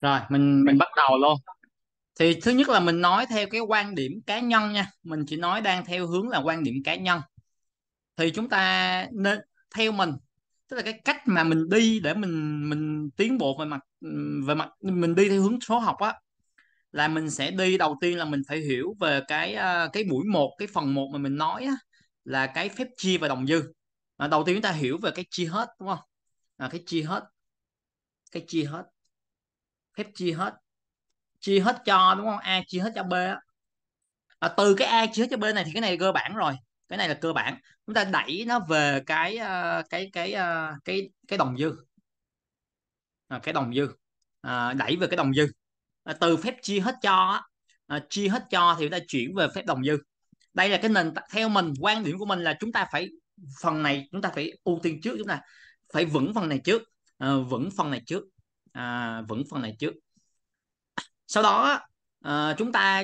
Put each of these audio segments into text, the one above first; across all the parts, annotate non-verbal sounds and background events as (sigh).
Rồi, mình mình bắt đầu luôn. Thì thứ nhất là mình nói theo cái quan điểm cá nhân nha, mình chỉ nói đang theo hướng là quan điểm cá nhân. Thì chúng ta nên theo mình, tức là cái cách mà mình đi để mình mình tiến bộ về mặt về mặt mình đi theo hướng số học á là mình sẽ đi đầu tiên là mình phải hiểu về cái ờ, cái buổi một cái phần một mà mình nói á, là cái phép chia và đồng dư. đầu tiên chúng ta hiểu về cái chia hết đúng không? À, cái chia hết. Cái chia hết phép chia hết chia hết cho đúng không a chia hết cho b á à, từ cái a chia hết cho b này thì cái này cơ bản rồi cái này là cơ bản chúng ta đẩy nó về cái ờ, cái cái ờ, cái cái đồng dư à, cái đồng dư à, đẩy về cái đồng dư à, từ phép chia hết cho à, chia hết cho thì chúng ta chuyển về phép đồng dư đây là cái nền theo mình quan điểm của mình là chúng ta phải phần này chúng ta phải ưu tiên trước chúng ta phải vững phần này trước à, vững phần này trước à, vững phần này trước sau đó à, chúng ta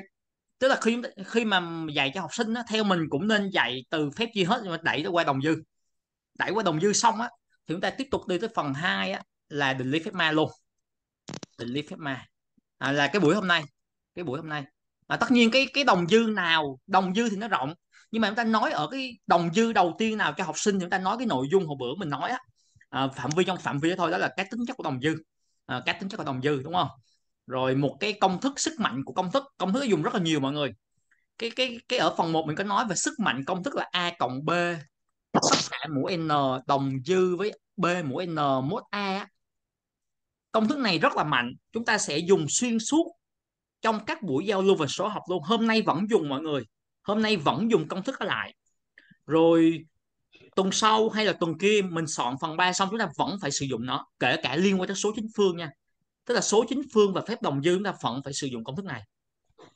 tức là khi khi mà dạy cho học sinh á, theo mình cũng nên dạy từ phép chia hết nhưng mà đẩy nó qua đồng dư đẩy qua đồng dư xong á thì chúng ta tiếp tục đi tới phần 2 á, là định lý phép ma luôn định lý phép ma à, là cái buổi hôm nay cái buổi hôm nay à, tất nhiên cái cái đồng dư nào đồng dư thì nó rộng nhưng mà chúng ta nói ở cái đồng dư đầu tiên nào cho học sinh thì chúng ta nói cái nội dung hồi bữa mình nói á à, phạm vi trong phạm vi thôi đó là cái tính chất của đồng dư à, ờ, các tính chất của đồng dư đúng không rồi một cái công thức sức mạnh của công thức công thức dùng rất là nhiều mọi người cái cái cái ở phần 1 mình có nói về sức mạnh công thức là a cộng b tất cả mũ n đồng dư với b mũ n mốt a công thức này rất là mạnh chúng ta sẽ dùng xuyên suốt trong các buổi giao lưu về số học luôn hôm nay vẫn dùng mọi người hôm nay vẫn dùng công thức ở lại rồi tuần sau hay là tuần kia mình soạn phần 3 xong chúng ta vẫn phải sử dụng nó kể cả liên quan tới số chính phương nha tức là số chính phương và phép đồng dư chúng ta vẫn phải sử dụng công thức này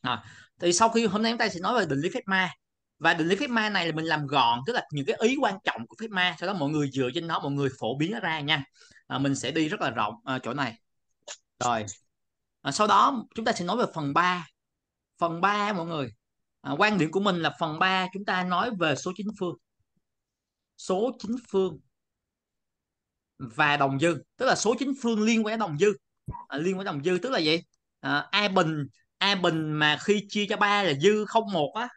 à, thì sau khi hôm nay chúng ta sẽ nói về định lý phép ma và định lý phép ma này là mình làm gọn tức là những cái ý quan trọng của phép ma sau đó mọi người dựa trên nó mọi người phổ biến nó ra nha à, mình sẽ đi rất là rộng à, chỗ này rồi à, sau đó chúng ta sẽ nói về phần 3 phần 3 mọi người à, quan điểm của mình là phần 3 chúng ta nói về số chính phương số chính phương và đồng dư tức là số chính phương liên quan đồng dư à, liên quan đồng dư tức là gì à, a bình a bình mà khi chia cho ba là dư không một á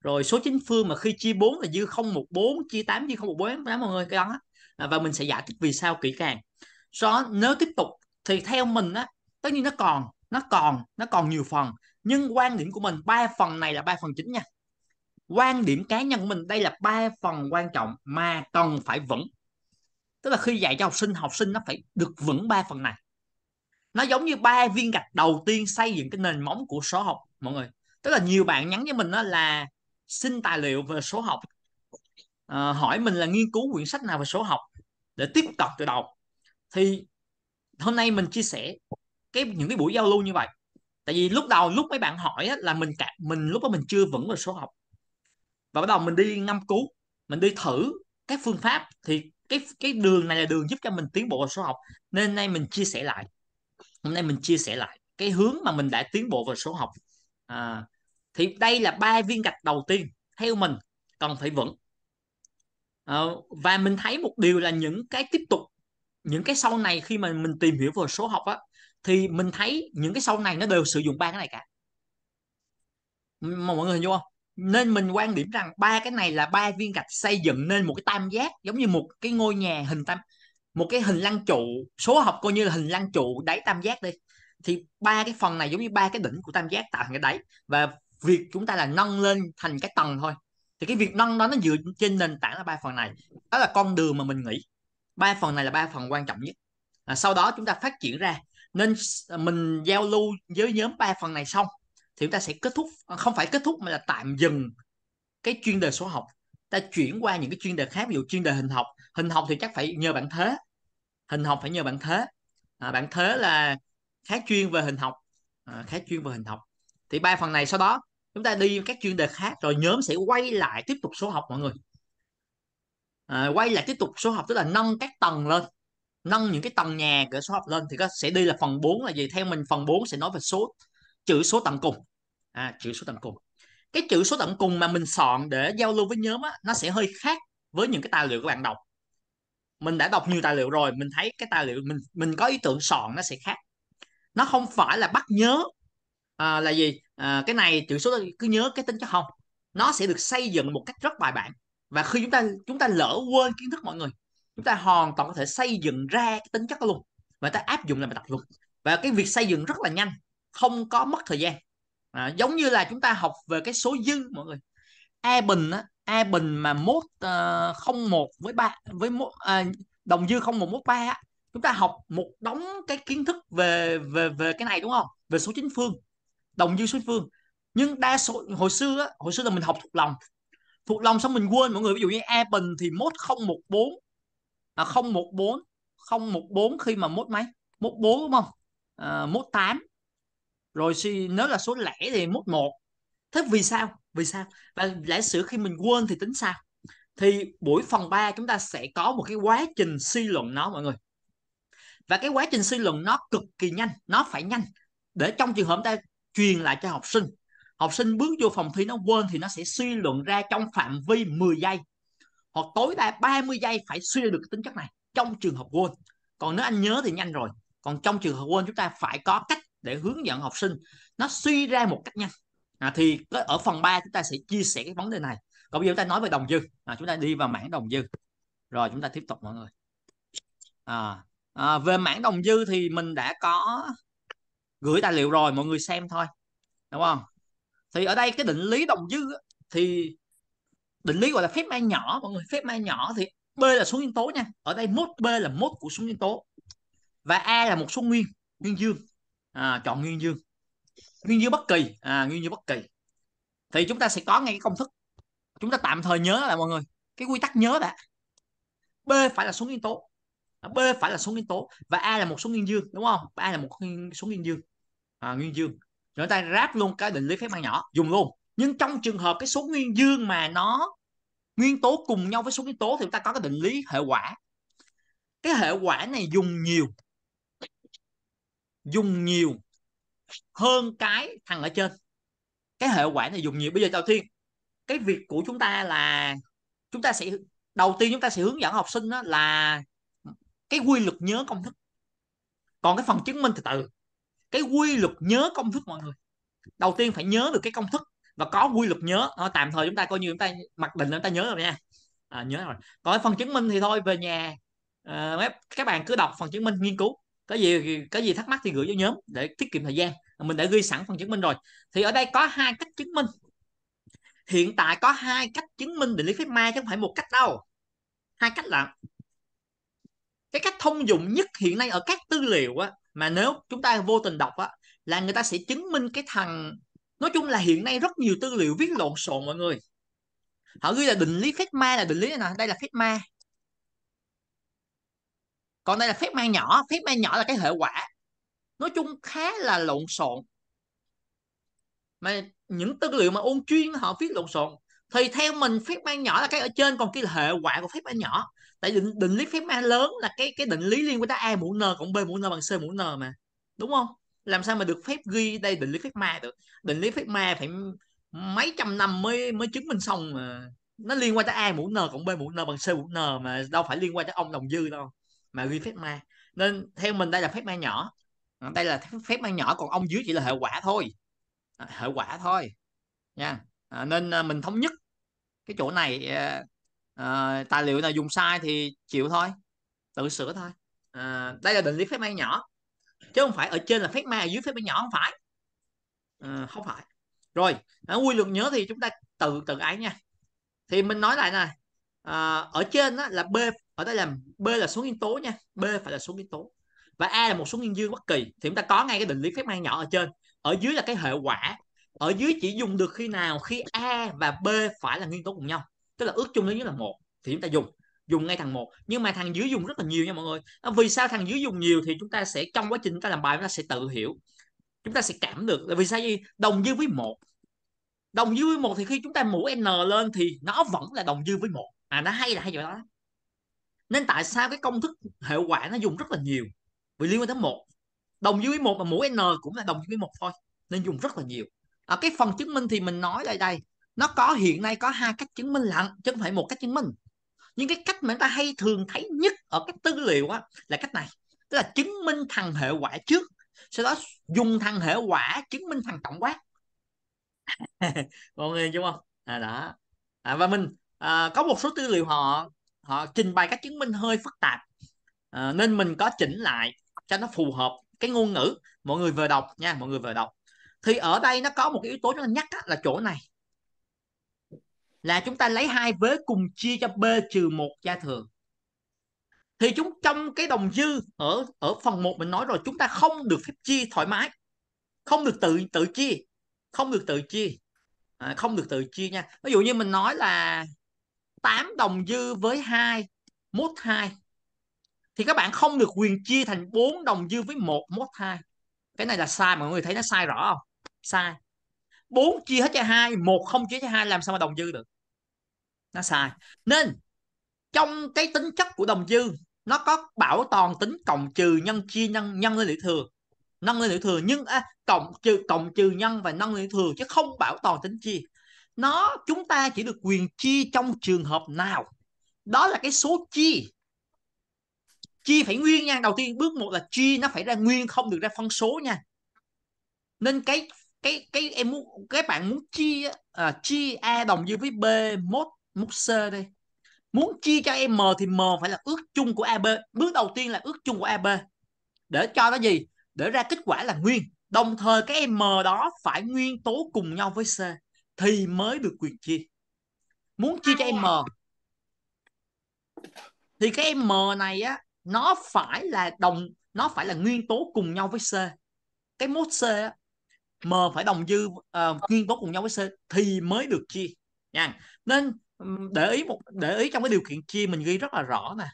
rồi số chính phương mà khi chia 4 là dư không một bốn chia 8 dư không 014 đó mọi người cái đó à, và mình sẽ giải thích vì sao kỹ càng so nếu tiếp tục thì theo mình á tất nhiên nó còn nó còn nó còn nhiều phần nhưng quan điểm của mình ba phần này là ba phần chính nha quan điểm cá nhân của mình đây là ba phần quan trọng mà cần phải vững tức là khi dạy cho học sinh học sinh nó phải được vững ba phần này nó giống như ba viên gạch đầu tiên xây dựng cái nền móng của số học mọi người tức là nhiều bạn nhắn với mình đó là xin tài liệu về số học à, hỏi mình là nghiên cứu quyển sách nào về số học để tiếp cận từ đầu thì hôm nay mình chia sẻ cái những cái buổi giao lưu như vậy tại vì lúc đầu lúc mấy bạn hỏi á, là mình cả mình lúc đó mình chưa vững về số học và bắt đầu mình đi ngâm cứu mình đi thử các phương pháp thì cái cái đường này là đường giúp cho mình tiến bộ về số học nên nay mình chia sẻ lại hôm nay mình chia sẻ lại cái hướng mà mình đã tiến bộ về số học à, thì đây là ba viên gạch đầu tiên theo mình cần phải vững à, và mình thấy một điều là những cái tiếp tục những cái sau này khi mà mình tìm hiểu về số học á thì mình thấy những cái sau này nó đều sử dụng ba cái này cả mà mọi người hình dung không nên mình quan điểm rằng ba cái này là ba viên gạch xây dựng nên một cái tam giác giống như một cái ngôi nhà hình tam một cái hình lăng trụ số học coi như là hình lăng trụ đáy tam giác đi thì ba cái phần này giống như ba cái đỉnh của tam giác tạo thành cái đáy và việc chúng ta là nâng lên thành cái tầng thôi thì cái việc nâng đó nó dựa trên nền tảng là ba phần này đó là con đường mà mình nghĩ ba phần này là ba phần quan trọng nhất à, sau đó chúng ta phát triển ra nên mình giao lưu với nhóm ba phần này xong thì chúng ta sẽ kết thúc à, không phải kết thúc mà là tạm dừng cái chuyên đề số học ta chuyển qua những cái chuyên đề khác ví dụ chuyên đề hình học hình học thì chắc phải nhờ bạn thế hình học phải nhờ bạn thế à, bạn thế là khá chuyên về hình học à, khá chuyên về hình học thì ba phần này sau đó chúng ta đi các chuyên đề khác rồi nhóm sẽ quay lại tiếp tục số học mọi người à, quay lại tiếp tục số học tức là nâng các tầng lên nâng những cái tầng nhà của số học lên thì sẽ đi là phần 4 là gì theo mình phần 4 sẽ nói về số chữ số tận cùng à, chữ số tận cùng cái chữ số tận cùng mà mình soạn để giao lưu với nhóm á, nó sẽ hơi khác với những cái tài liệu các bạn đọc mình đã đọc nhiều tài liệu rồi mình thấy cái tài liệu mình mình có ý tưởng soạn nó sẽ khác nó không phải là bắt nhớ à, là gì à, cái này chữ số cứ nhớ cái tính cho không nó sẽ được xây dựng một cách rất bài bản và khi chúng ta chúng ta lỡ quên kiến thức mọi người chúng ta hoàn toàn có thể xây dựng ra cái tính chất luôn và ta áp dụng là bài tập luôn và cái việc xây dựng rất là nhanh không có mất thời gian à, giống như là chúng ta học về cái số dư mọi người e bình á a bình mà mốt ờ, không uh, một với ba với mốt à, đồng dư không một mốt ba chúng ta học một đống cái kiến thức về về về cái này đúng không về số chính phương đồng dư số chính phương nhưng đa số hồi xưa hồi xưa là mình học thuộc lòng thuộc lòng xong mình quên mọi người ví dụ như e bình thì mốt không một bốn à, không một bốn không một bốn khi mà mốt mấy mốt bốn đúng không à, mốt tám rồi suy nếu là số lẻ thì mút một thế vì sao vì sao và giả sử khi mình quên thì tính sao thì buổi phần 3 chúng ta sẽ có một cái quá trình suy luận nó mọi người và cái quá trình suy luận nó cực kỳ nhanh nó phải nhanh để trong trường hợp ta truyền lại cho học sinh học sinh bước vô phòng thi nó quên thì nó sẽ suy luận ra trong phạm vi 10 giây hoặc tối đa 30 giây phải suy được tính chất này trong trường hợp quên còn nếu anh nhớ thì nhanh rồi còn trong trường hợp quên chúng ta phải có cách để hướng dẫn học sinh nó suy ra một cách nhanh à, thì ở phần 3 chúng ta sẽ chia sẻ cái vấn đề này còn bây giờ chúng ta nói về đồng dư à, chúng ta đi vào mảng đồng dư rồi chúng ta tiếp tục mọi người à, à, về mảng đồng dư thì mình đã có gửi tài liệu rồi mọi người xem thôi đúng không thì ở đây cái định lý đồng dư thì định lý gọi là phép ma nhỏ mọi người phép ma nhỏ thì b là số nguyên tố nha ở đây mốt b là mốt của số nguyên tố và a là một số nguyên nguyên dương à, chọn nguyên dương nguyên dương bất kỳ à, nguyên dương bất kỳ thì chúng ta sẽ có ngay cái công thức chúng ta tạm thời nhớ là mọi người cái quy tắc nhớ là b phải là số nguyên tố b phải là số nguyên tố và a là một số nguyên dương đúng không a là một số nguyên dương à, nguyên dương chúng ta ráp luôn cái định lý phép ban nhỏ dùng luôn nhưng trong trường hợp cái số nguyên dương mà nó nguyên tố cùng nhau với số nguyên tố thì chúng ta có cái định lý hệ quả cái hệ quả này dùng nhiều dùng nhiều hơn cái thằng ở trên cái hệ quả này dùng nhiều bây giờ đầu tiên cái việc của chúng ta là chúng ta sẽ đầu tiên chúng ta sẽ hướng dẫn học sinh đó là cái quy luật nhớ công thức còn cái phần chứng minh thì từ cái quy luật nhớ công thức mọi người đầu tiên phải nhớ được cái công thức và có quy luật nhớ thôi tạm thời chúng ta coi như chúng ta mặc định là chúng ta nhớ rồi nha à, nhớ rồi còn cái phần chứng minh thì thôi về nhà à, các bạn cứ đọc phần chứng minh nghiên cứu có gì có gì thắc mắc thì gửi cho nhóm để tiết kiệm thời gian mình đã ghi sẵn phần chứng minh rồi thì ở đây có hai cách chứng minh hiện tại có hai cách chứng minh định lý phép ma chứ không phải một cách đâu hai cách là cái cách thông dụng nhất hiện nay ở các tư liệu á mà nếu chúng ta vô tình đọc á là người ta sẽ chứng minh cái thằng nói chung là hiện nay rất nhiều tư liệu viết lộn xộn mọi người họ ghi là định lý phép ma là định lý này nè đây là phép ma còn đây là phép mang nhỏ phép mang nhỏ là cái hệ quả nói chung khá là lộn xộn mà những tư liệu mà ôn chuyên họ viết lộn xộn thì theo mình phép mang nhỏ là cái ở trên còn cái hệ quả của phép mang nhỏ tại định, định lý phép mang lớn là cái cái định lý liên quan tới a mũ n cộng b mũ n bằng c mũ n mà đúng không làm sao mà được phép ghi đây định lý phép ma được định lý phép ma phải mấy trăm năm mới mới chứng minh xong mà nó liên quan tới a mũ n cộng b mũ n bằng c mũ n mà đâu phải liên quan tới ông đồng dư đâu mà ghi phép ma nên theo mình đây là phép ma nhỏ à, đây là phép ma nhỏ còn ông dưới chỉ là hệ quả thôi à, hệ quả thôi nha à, nên à, mình thống nhất cái chỗ này à, à, tài liệu nào dùng sai thì chịu thôi tự sửa thôi à, đây là định lý phép ma nhỏ chứ không phải ở trên là phép ma dưới phép ma nhỏ không phải à, không phải rồi à, quy luật nhớ thì chúng ta tự tự ấy nha thì mình nói lại này à, ở trên đó là b ở đây là b là số nguyên tố nha b phải là số nguyên tố và a là một số nguyên dương bất kỳ thì chúng ta có ngay cái định lý phép mang nhỏ ở trên ở dưới là cái hệ quả ở dưới chỉ dùng được khi nào khi a và b phải là nguyên tố cùng nhau tức là ước chung lớn nhất là một thì chúng ta dùng dùng ngay thằng một nhưng mà thằng dưới dùng rất là nhiều nha mọi người vì sao thằng dưới dùng nhiều thì chúng ta sẽ trong quá trình chúng ta làm bài chúng ta sẽ tự hiểu chúng ta sẽ cảm được là vì sao gì đồng dư với một đồng dư với một thì khi chúng ta mũ n lên thì nó vẫn là đồng dư với một à, nó hay là hay chỗ đó nên tại sao cái công thức hệ quả nó dùng rất là nhiều vì liên quan tới một đồng dưới một mà mũ n cũng là đồng dưới một thôi nên dùng rất là nhiều ở à, cái phần chứng minh thì mình nói lại đây nó có hiện nay có hai cách chứng minh lặng chứ không phải một cách chứng minh nhưng cái cách mà người ta hay thường thấy nhất ở các tư liệu á là cách này tức là chứng minh thằng hệ quả trước sau đó dùng thằng hệ quả chứng minh thằng tổng quát (laughs) mọi người chưa không à đó à, và mình à, có một số tư liệu họ họ trình bày các chứng minh hơi phức tạp à, nên mình có chỉnh lại cho nó phù hợp cái ngôn ngữ mọi người vừa đọc nha mọi người vừa đọc thì ở đây nó có một cái yếu tố nó nhắc là chỗ này là chúng ta lấy hai vế cùng chia cho b trừ một gia thường thì chúng trong cái đồng dư ở ở phần 1 mình nói rồi chúng ta không được phép chia thoải mái không được tự tự chia không được tự chia à, không được tự chia nha ví dụ như mình nói là 8 đồng dư với 2 mốt 2 thì các bạn không được quyền chia thành 4 đồng dư với 1 mốt 2 cái này là sai mọi người thấy nó sai rõ không sai 4 chia hết cho 2 1 không chia cho 2 làm sao mà đồng dư được nó sai nên trong cái tính chất của đồng dư nó có bảo toàn tính cộng trừ nhân chia nhân nhân lên lũy thừa nhân lên lũy thừa nhưng à, cộng trừ cộng trừ nhân và nhân lũy thừa chứ không bảo toàn tính chia nó chúng ta chỉ được quyền chia trong trường hợp nào đó là cái số chia chia phải nguyên nha đầu tiên bước một là chia nó phải ra nguyên không được ra phân số nha nên cái cái cái em muốn các bạn muốn chia à, chia a đồng dư với b mốt mốt c đây muốn chia cho m thì m phải là ước chung của ab bước đầu tiên là ước chung của ab để cho nó gì để ra kết quả là nguyên đồng thời cái m đó phải nguyên tố cùng nhau với c thì mới được quyền chia muốn chia cho à. em m thì cái m này á nó phải là đồng nó phải là nguyên tố cùng nhau với c cái mốt c á, m phải đồng dư uh, nguyên tố cùng nhau với c thì mới được chia nha nên để ý một để ý trong cái điều kiện chia mình ghi rất là rõ nè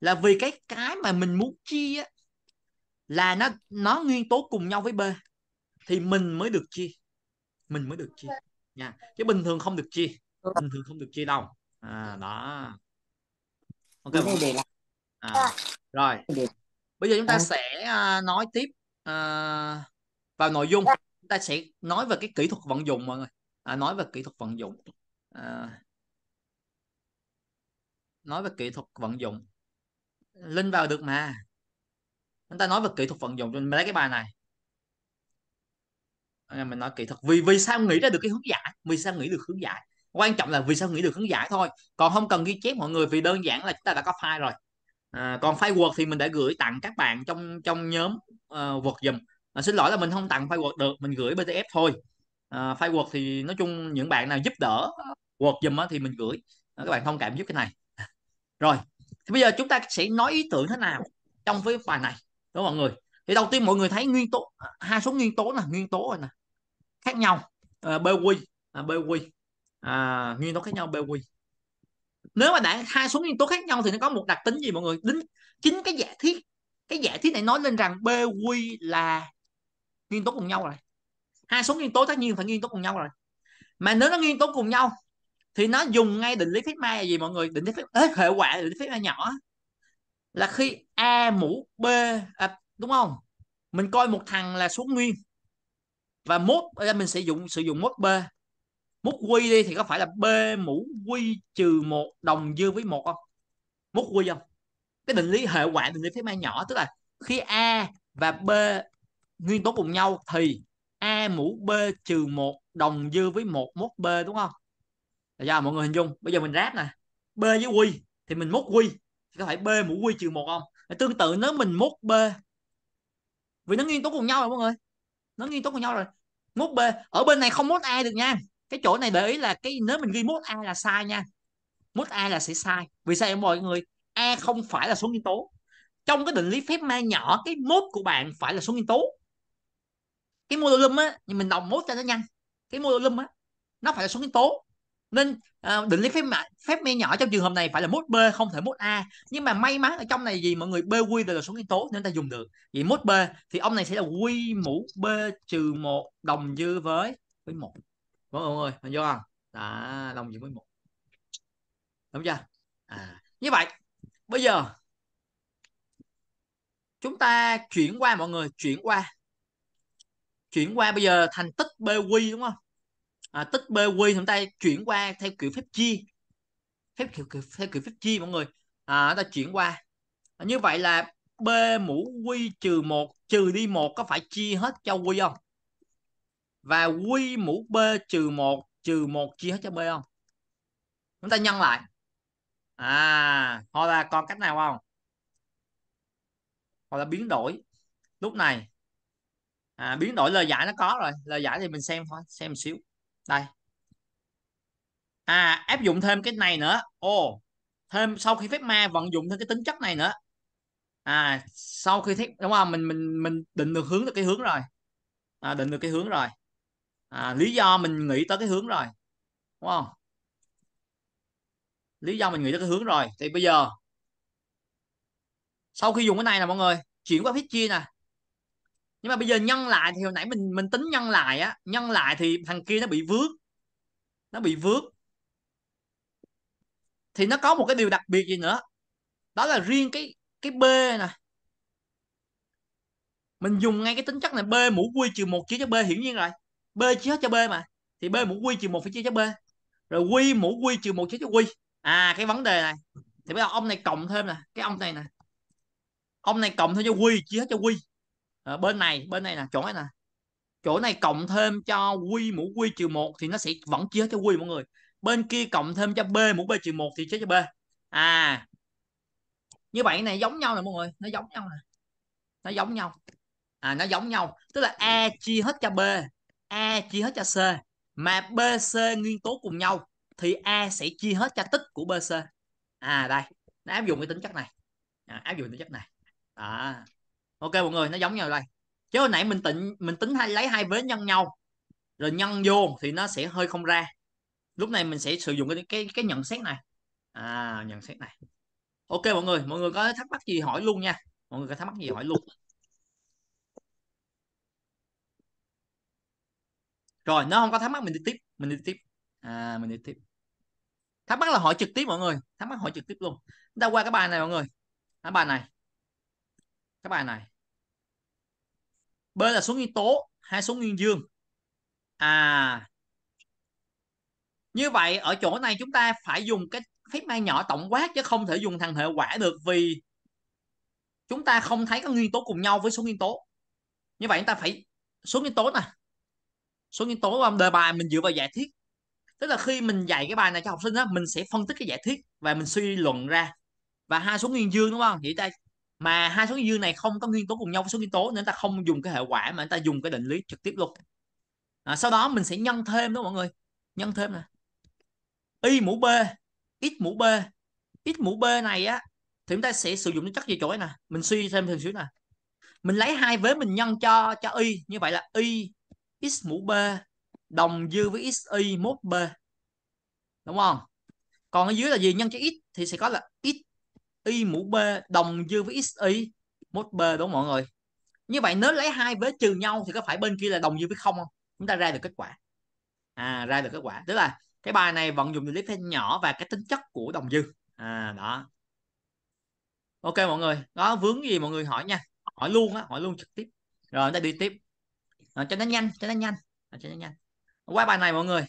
là vì cái cái mà mình muốn chia á, là nó nó nguyên tố cùng nhau với b thì mình mới được chia mình mới được chia nha chứ bình thường không được chia ừ. bình thường không được chia đâu à, đó ok à, dạ. rồi bây giờ chúng ta dạ. sẽ à, nói tiếp à, vào nội dung dạ. chúng ta sẽ nói về cái kỹ thuật vận dụng mọi người à, nói về kỹ thuật vận dụng à, nói về kỹ thuật vận dụng linh vào được mà chúng ta nói về kỹ thuật vận dụng mình lấy cái bài này mình nói kỹ thuật vì vì sao nghĩ ra được cái hướng giải vì sao nghĩ được hướng giải quan trọng là vì sao nghĩ được hướng giải thôi còn không cần ghi chép mọi người vì đơn giản là chúng ta đã có file rồi à, còn file word thì mình đã gửi tặng các bạn trong trong nhóm uh, word dùm à, xin lỗi là mình không tặng file word được mình gửi pdf thôi à, file word thì nói chung những bạn nào giúp đỡ word dùm á, thì mình gửi à, các bạn thông cảm giúp cái này (laughs) rồi thì bây giờ chúng ta sẽ nói ý tưởng thế nào trong cái bài này đúng không mọi người thì đầu tiên mọi người thấy nguyên tố à, hai số nguyên tố là nguyên tố rồi nè khác nhau à, BQ à, BQ à, nguyên tố khác nhau BQ nếu mà đã hai số nguyên tố khác nhau thì nó có một đặc tính gì mọi người đính chính cái giả thiết cái giả thiết này nói lên rằng BQ là nguyên tố cùng nhau rồi hai số nguyên tố tất nhiên phải nguyên tố cùng nhau rồi mà nếu nó nguyên tố cùng nhau thì nó dùng ngay định lý phép mai gì mọi người định lý phép ế, hệ quả định lý phép mai nhỏ là khi a mũ b à, đúng không mình coi một thằng là số nguyên và mốt mình sử dụng sử dụng mốt b mốt quy đi thì có phải là b mũ quy trừ một đồng dư với một không mốt quy không cái định lý hệ quả định lý phép an nhỏ tức là khi a và b nguyên tố cùng nhau thì a mũ b trừ một đồng dư với một mốt b đúng không là do mọi người hình dung bây giờ mình ráp nè b với quy thì mình mốt quy thì có phải b mũ quy trừ một không tương tự nếu mình mốt b vì nó nguyên tố cùng nhau rồi mọi người nó nguyên tố cùng nhau rồi mút b ở bên này không mút a được nha cái chỗ này để ý là cái nếu mình ghi mút a là sai nha mút a là sẽ sai vì sao mọi người a không phải là số nguyên tố trong cái định lý phép ma nhỏ cái mút của bạn phải là số nguyên tố cái modulum á mình đồng mút cho nó nhanh cái modulum á nó phải là số nguyên tố nên à, định lý phép mạ, phép me nhỏ trong trường hợp này phải là mốt b không thể mốt a nhưng mà may mắn ở trong này gì mọi người b quy đều là số nguyên tố nên ta dùng được vậy mốt b thì ông này sẽ là quy mũ b trừ một đồng dư với với một mọi người vâng, vâng, vâng, hình dung không đó đồng dư với một đúng chưa à như vậy bây giờ chúng ta chuyển qua mọi người chuyển qua chuyển qua bây giờ thành tích b quy đúng không à, tích BQ chúng ta chuyển qua theo kiểu phép chia phép kiểu, kiểu theo kiểu phép chia mọi người à, ta chuyển qua à, như vậy là B mũ Q trừ 1 trừ đi 1 có phải chia hết cho Q không và Q mũ B trừ 1 trừ 1 chia hết cho B không chúng ta nhân lại à hoặc là còn cách nào không hoặc là biến đổi lúc này à, biến đổi lời giải nó có rồi lời giải thì mình xem thôi xem một xíu đây à áp dụng thêm cái này nữa ô oh, thêm sau khi phép ma vận dụng thêm cái tính chất này nữa à sau khi thiết đúng không mình mình mình định được hướng được cái hướng rồi à, định được cái hướng rồi à, lý do mình nghĩ tới cái hướng rồi đúng không lý do mình nghĩ tới cái hướng rồi thì bây giờ sau khi dùng cái này nè mọi người chuyển qua phép chia nè nhưng mà bây giờ nhân lại thì hồi nãy mình mình tính nhân lại á nhân lại thì thằng kia nó bị vướng nó bị vướng thì nó có một cái điều đặc biệt gì nữa đó là riêng cái cái b này mình dùng ngay cái tính chất này b mũ quy trừ một chia cho b hiển nhiên rồi b chia hết cho b mà thì b mũ quy trừ một phải chia cho b rồi quy mũ quy trừ một chia cho quy à cái vấn đề này thì bây giờ ông này cộng thêm nè cái ông này nè ông này cộng thêm cho quy chia hết cho quy à, bên này bên này nè chỗ này nè chỗ này cộng thêm cho quy mũ quy trừ một thì nó sẽ vẫn chia cho quy mọi người bên kia cộng thêm cho b mũ b trừ một thì chia cho b à như vậy này giống nhau nè mọi người nó giống nhau nè nó giống nhau à nó giống nhau tức là a chia hết cho b a chia hết cho c mà bc nguyên tố cùng nhau thì a sẽ chia hết cho tích của bc à đây nó áp dụng cái tính chất này à, áp dụng tính chất này đó à ok mọi người nó giống nhau đây chứ hồi nãy mình tính, mình tính hay lấy hai vế nhân nhau rồi nhân vô thì nó sẽ hơi không ra lúc này mình sẽ sử dụng cái cái, cái nhận xét này à nhận xét này ok mọi người mọi người có thắc mắc gì hỏi luôn nha mọi người có thắc mắc gì hỏi luôn rồi nó không có thắc mắc mình đi tiếp mình đi tiếp à mình đi tiếp thắc mắc là hỏi trực tiếp mọi người thắc mắc hỏi trực tiếp luôn chúng ta qua cái bài này mọi người cái bài này các bài này B là số nguyên tố hay số nguyên dương à như vậy ở chỗ này chúng ta phải dùng cái phép mang nhỏ tổng quát chứ không thể dùng thằng hệ quả được vì chúng ta không thấy các nguyên tố cùng nhau với số nguyên tố như vậy chúng ta phải số nguyên tố này số nguyên tố đề bài mình dựa vào giải thiết tức là khi mình dạy cái bài này cho học sinh đó mình sẽ phân tích cái giải thiết và mình suy luận ra và hai số nguyên dương đúng không vậy ta mà hai số dương này không có nguyên tố cùng nhau với số nguyên tố nên ta không dùng cái hệ quả mà ta dùng cái định lý trực tiếp luôn à, sau đó mình sẽ nhân thêm đó mọi người nhân thêm nè y mũ b x mũ b x mũ b này á thì chúng ta sẽ sử dụng chất gì chổi nè mình suy thêm thêm xíu nè mình lấy hai vế mình nhân cho cho y như vậy là y x mũ b đồng dư với x y mốt b đúng không còn ở dưới là gì nhân cho x thì sẽ có là x y mũ b đồng dư với x y mốt b đúng không mọi người như vậy nếu lấy hai vế trừ nhau thì có phải bên kia là đồng dư với không không chúng ta ra được kết quả à ra được kết quả tức là cái bài này vận dụng được lý thuyết nhỏ và cái tính chất của đồng dư à đó ok mọi người đó vướng gì mọi người hỏi nha hỏi luôn á hỏi luôn trực tiếp rồi chúng ta đi tiếp à, cho nó nhanh cho nó nhanh à, cho nó nhanh qua bài này mọi người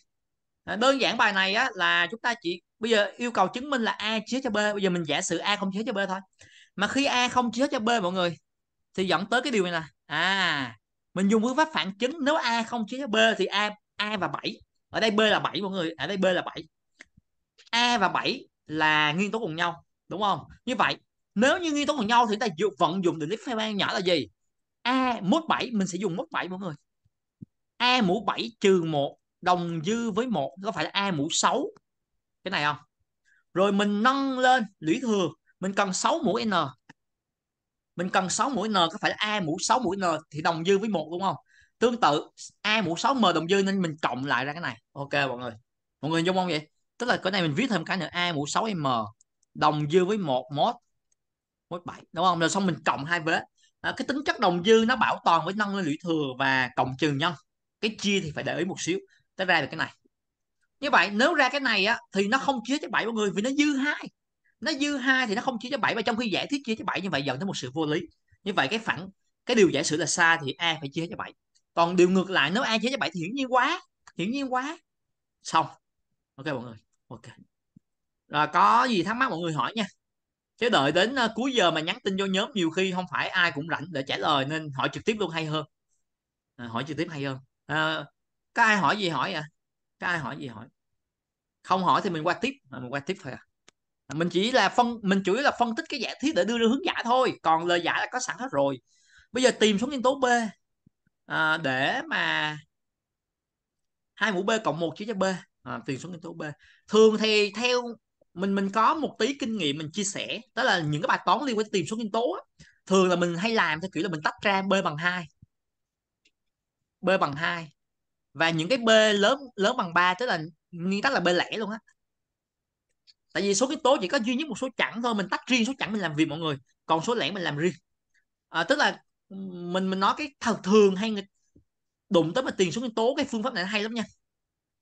à, đơn giản bài này á là chúng ta chỉ bây giờ yêu cầu chứng minh là a chia cho b bây giờ mình giả sử a không chia cho b thôi mà khi a không chia cho b mọi người thì dẫn tới cái điều này nè à mình dùng phương pháp phản chứng nếu a không chia cho b thì a a và 7 ở đây b là 7 mọi người ở đây b là 7 a và 7 là nguyên tố cùng nhau đúng không như vậy nếu như nguyên tố cùng nhau thì ta vận dụng định lý Feynman nhỏ là gì a mốt 7 mình sẽ dùng mốt 7 mọi người a mũ 7 trừ 1 đồng dư với 1 có phải là a mũ 6 cái này không rồi mình nâng lên lũy thừa mình cần 6 mũi n mình cần 6 mũi n có phải là a mũ 6 mũi n thì đồng dư với một đúng không tương tự a mũ 6 m đồng dư nên mình cộng lại ra cái này ok mọi người mọi người dung không vậy tức là cái này mình viết thêm cái nữa a mũ 6 m đồng dư với một mốt mốt bảy đúng không rồi xong mình cộng hai vế à, cái tính chất đồng dư nó bảo toàn với nâng lên lũy thừa và cộng trừ nhân cái chia thì phải để ý một xíu tới ra được cái này như vậy nếu ra cái này á thì nó không chia cho bảy mọi người vì nó dư hai nó dư hai thì nó không chia cho bảy và trong khi giải thiết chia cho bảy như vậy dẫn tới một sự vô lý như vậy cái phản cái điều giả sử là xa thì a phải chia cho bảy còn điều ngược lại nếu a chia cho bảy thì hiển nhiên quá hiển nhiên quá xong ok mọi người ok rồi có gì thắc mắc mọi người hỏi nha chứ đợi đến ờ, cuối giờ mà nhắn tin vô nhóm nhiều khi không phải ai cũng rảnh để trả lời nên hỏi trực tiếp luôn hay hơn à, hỏi trực tiếp hay hơn à, có ai hỏi gì hỏi à cái ai hỏi gì hỏi không hỏi thì mình qua tiếp à, mình qua tiếp thôi à mình chỉ là phân mình chủ yếu là phân tích cái giả thuyết để đưa ra hướng giải thôi còn lời giải là có sẵn hết rồi bây giờ tìm số nguyên tố b à, để mà hai mũ b cộng một chia cho b à, tìm số nguyên tố b thường thì theo mình mình có một tí kinh nghiệm mình chia sẻ đó là những cái bài toán liên quan tìm số nguyên tố á, thường là mình hay làm theo kiểu là mình tách ra b bằng hai b bằng hai và những cái b lớn lớn bằng 3 tức là nguyên tắc là b lẻ luôn á tại vì số cái tố chỉ có duy nhất một số chẵn thôi mình tách riêng số chẵn mình làm việc mọi người còn số lẻ mình làm riêng à, tức là mình mình nói cái thằng thường hay người đụng tới mà tiền số nguyên tố cái phương pháp này hay lắm nha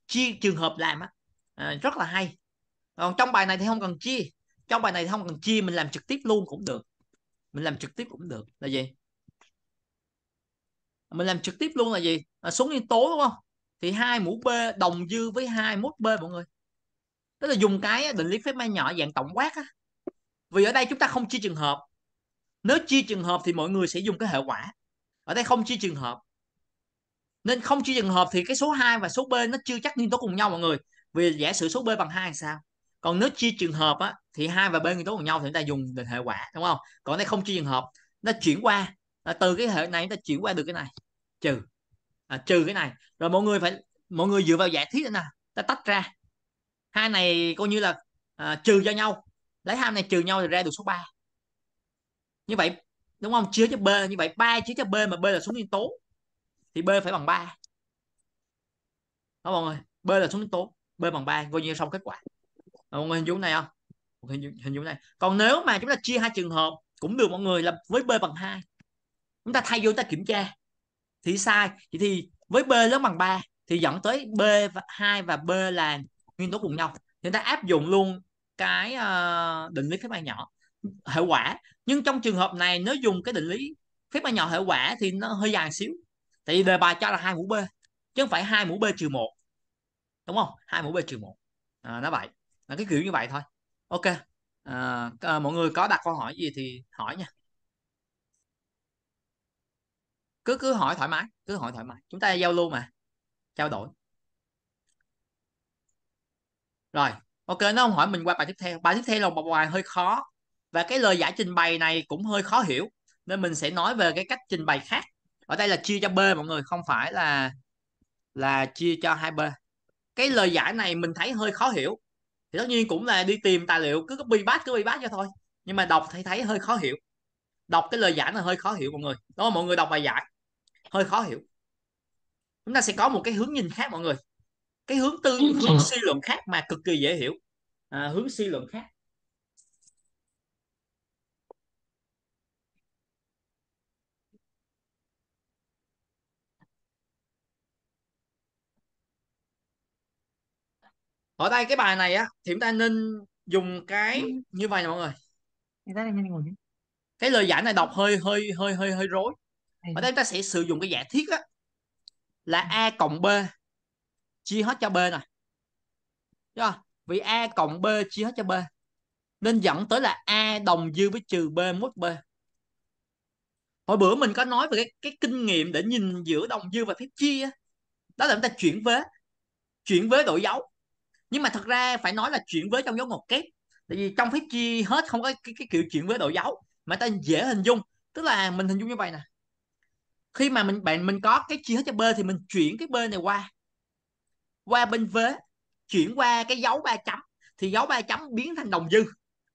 chia trường hợp làm á à, rất là hay còn trong bài này thì không cần chia trong bài này thì không cần chia mình làm trực tiếp luôn cũng được mình làm trực tiếp cũng được là gì mình làm trực tiếp luôn là gì à, số nguyên tố đúng không thì hai mũ b đồng dư với hai mũ b mọi người tức là dùng cái định lý phép may nhỏ dạng tổng quát á vì ở đây chúng ta không chia trường hợp nếu chia trường hợp thì mọi người sẽ dùng cái hệ quả ở đây không chia trường hợp nên không chia trường hợp thì cái số 2 và số b nó chưa chắc nguyên tố cùng nhau mọi người vì giả sử số b bằng hai sao còn nếu chia trường hợp á, thì hai và b nguyên tố cùng nhau thì chúng ta dùng định hệ quả đúng không còn đây không chia trường hợp nó chuyển qua từ cái hệ này chúng ta chuyển qua được cái này trừ à, trừ cái này rồi mọi người phải mọi người dựa vào giả thiết nè ta tách ra hai này coi như là à, trừ cho nhau lấy hai này trừ nhau thì ra được số 3 như vậy đúng không chia cho b như vậy ba chia cho b mà b là số nguyên tố thì b phải bằng 3 đó mọi người b là số nguyên tố b bằng 3 coi như xong kết quả mọi người hình dung này không hình dung, hình dung này còn nếu mà chúng ta chia hai trường hợp cũng được mọi người là với b bằng hai chúng ta thay vô ta kiểm tra thì sai thì, thì với b lớn bằng 3 thì dẫn tới b và 2 và b là nguyên tố cùng nhau chúng ta áp dụng luôn cái uh, định lý phép ba nhỏ hệ quả nhưng trong trường hợp này nếu dùng cái định lý phép ba nhỏ hệ quả thì nó hơi dài xíu tại vì đề bài cho là hai mũ b chứ không phải hai mũ b trừ một đúng không hai mũ b trừ một à, nó vậy là cái kiểu như vậy thôi ok à, à, mọi người có đặt câu hỏi gì thì hỏi nha cứ cứ hỏi thoải mái cứ hỏi thoải mái chúng ta giao lưu mà trao đổi rồi ok nó không hỏi mình qua bài tiếp theo bài tiếp theo là một bài hơi khó và cái lời giải trình bày này cũng hơi khó hiểu nên mình sẽ nói về cái cách trình bày khác ở đây là chia cho b mọi người không phải là là chia cho hai b cái lời giải này mình thấy hơi khó hiểu thì tất nhiên cũng là đi tìm tài liệu cứ copy paste cứ copy paste cho thôi nhưng mà đọc thì thấy hơi khó hiểu đọc cái lời giải là hơi khó hiểu mọi người đó mọi người đọc bài giải hơi khó hiểu chúng ta sẽ có một cái hướng nhìn khác mọi người cái hướng tư ừ. hướng ừ. suy luận khác mà cực kỳ dễ hiểu à, hướng suy luận khác ở đây cái bài này á thì chúng ta nên dùng cái ừ. như vậy nè mọi người cái lời giải này đọc hơi hơi hơi hơi hơi rối ở đây ta sẽ sử dụng cái giả thiết á là a cộng b chia hết cho b này Đúng không? vì a cộng b chia hết cho b nên dẫn tới là a đồng dư với trừ b mốt b hồi bữa mình có nói về cái, cái kinh nghiệm để nhìn giữa đồng dư và phép chia đó, đó là chúng ta chuyển vế chuyển vế đổi dấu nhưng mà thật ra phải nói là chuyển vế trong dấu ngoặc kép tại vì trong phép chia hết không có cái, cái kiểu chuyển vế đổi dấu mà ta dễ hình dung tức là mình hình dung như vậy nè khi mà mình bạn mình có cái chia hết cho b thì mình chuyển cái b này qua qua bên vế chuyển qua cái dấu ba chấm thì dấu ba chấm biến thành đồng dư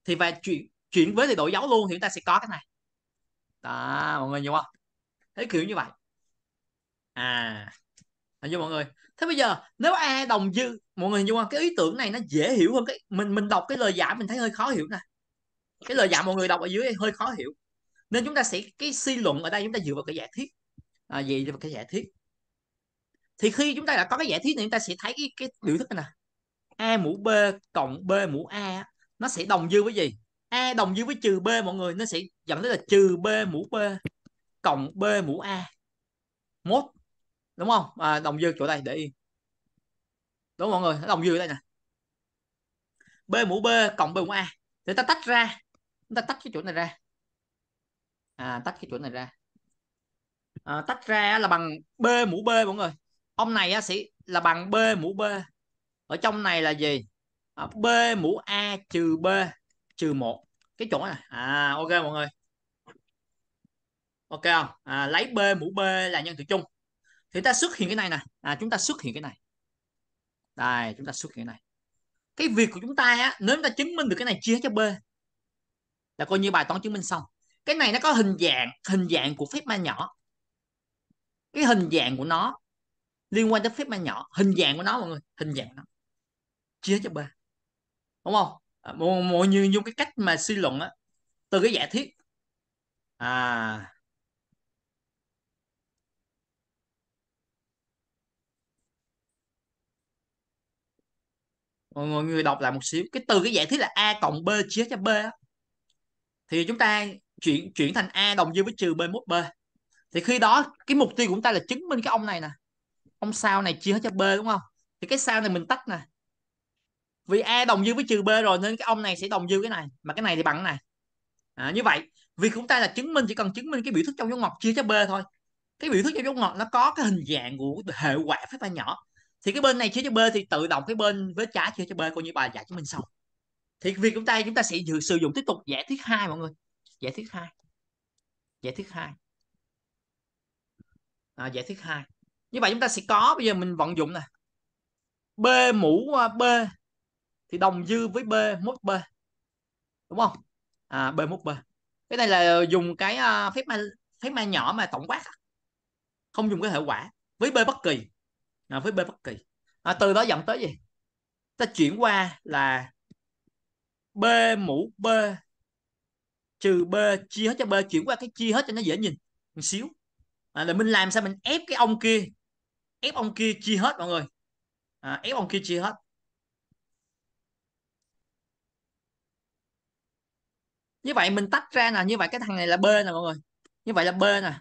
thì và chuyển chuyển với thì đổi dấu luôn thì chúng ta sẽ có cái này đó mọi người hiểu không thế kiểu như vậy à hình như mọi người thế bây giờ nếu a đồng dư mọi người hình dung cái ý tưởng này nó dễ hiểu hơn cái mình mình đọc cái lời giải mình thấy hơi khó hiểu nè cái lời giải mọi người đọc ở dưới hơi khó hiểu nên chúng ta sẽ cái suy luận ở đây chúng ta dựa vào cái giả thiết à, về cái giả thiết thì khi chúng ta đã có cái giả thiết thì chúng ta sẽ thấy cái cái biểu thức này nè a mũ b cộng b mũ a nó sẽ đồng dư với gì a đồng dư với trừ b mọi người nó sẽ dẫn tới là trừ b mũ b cộng b mũ a mốt đúng không à, đồng dư chỗ đây để yên đúng không, mọi người nó đồng dư ở đây nè b mũ b cộng b mũ a thì ta tách ra chúng ta tách cái chỗ này ra à tách cái chỗ này ra à, tách ra là bằng b mũ b mọi người ông này á, sẽ là bằng b mũ b ở trong này là gì à, b mũ a trừ b trừ một cái chỗ này à ok mọi người ok không à, lấy b mũ b là nhân tử chung thì ta xuất hiện cái này nè à, chúng ta xuất hiện cái này đây chúng ta xuất hiện cái này cái việc của chúng ta á, nếu chúng ta chứng minh được cái này chia cho b là coi như bài toán chứng minh xong cái này nó có hình dạng hình dạng của phép ma nhỏ cái hình dạng của nó liên quan tới phép ma nhỏ hình dạng của nó mọi người hình dạng của nó chia cho ba đúng không à, mọi, mọi người dùng cái cách mà suy luận á từ cái giả thiết à mọi người, người đọc lại một xíu cái từ cái giả thiết là a cộng b chia cho b á thì chúng ta chuyển chuyển thành a đồng dương với trừ b mốt b thì khi đó cái mục tiêu của chúng ta là chứng minh cái ông này nè ông sao này chia hết cho b đúng không thì cái sao này mình tách nè vì a đồng dư với trừ b rồi nên cái ông này sẽ đồng dư cái này mà cái này thì bằng cái này à, như vậy vì chúng ta là chứng minh chỉ cần chứng minh cái biểu thức trong dấu ngoặc chia cho b thôi cái biểu thức trong dấu ngoặc nó có cái hình dạng của hệ quả phép ba nhỏ thì cái bên này chia cho b thì tự động cái bên với trái chia cho b coi như bài giải chứng minh xong thì việc chúng ta chúng ta sẽ sử dụng tiếp tục giải thuyết hai mọi người giải thuyết hai giải thuyết hai à, giải thích hai như vậy chúng ta sẽ có bây giờ mình vận dụng này b mũ à, b thì đồng dư với b mốt b đúng không à, b mốt b cái này là dùng cái à, phép ma phép ma nhỏ mà tổng quát không dùng cái hệ quả với b bất kỳ à, với b bất kỳ à, từ đó dẫn tới gì ta chuyển qua là b mũ b trừ b chia hết cho b chuyển qua cái chia hết cho nó dễ nhìn một xíu à, là mình làm sao mình ép cái ông kia ép ông kia chia hết mọi người à, ép ông kia chia hết như vậy mình tách ra nè như vậy cái thằng này là b nè mọi người như vậy là b nè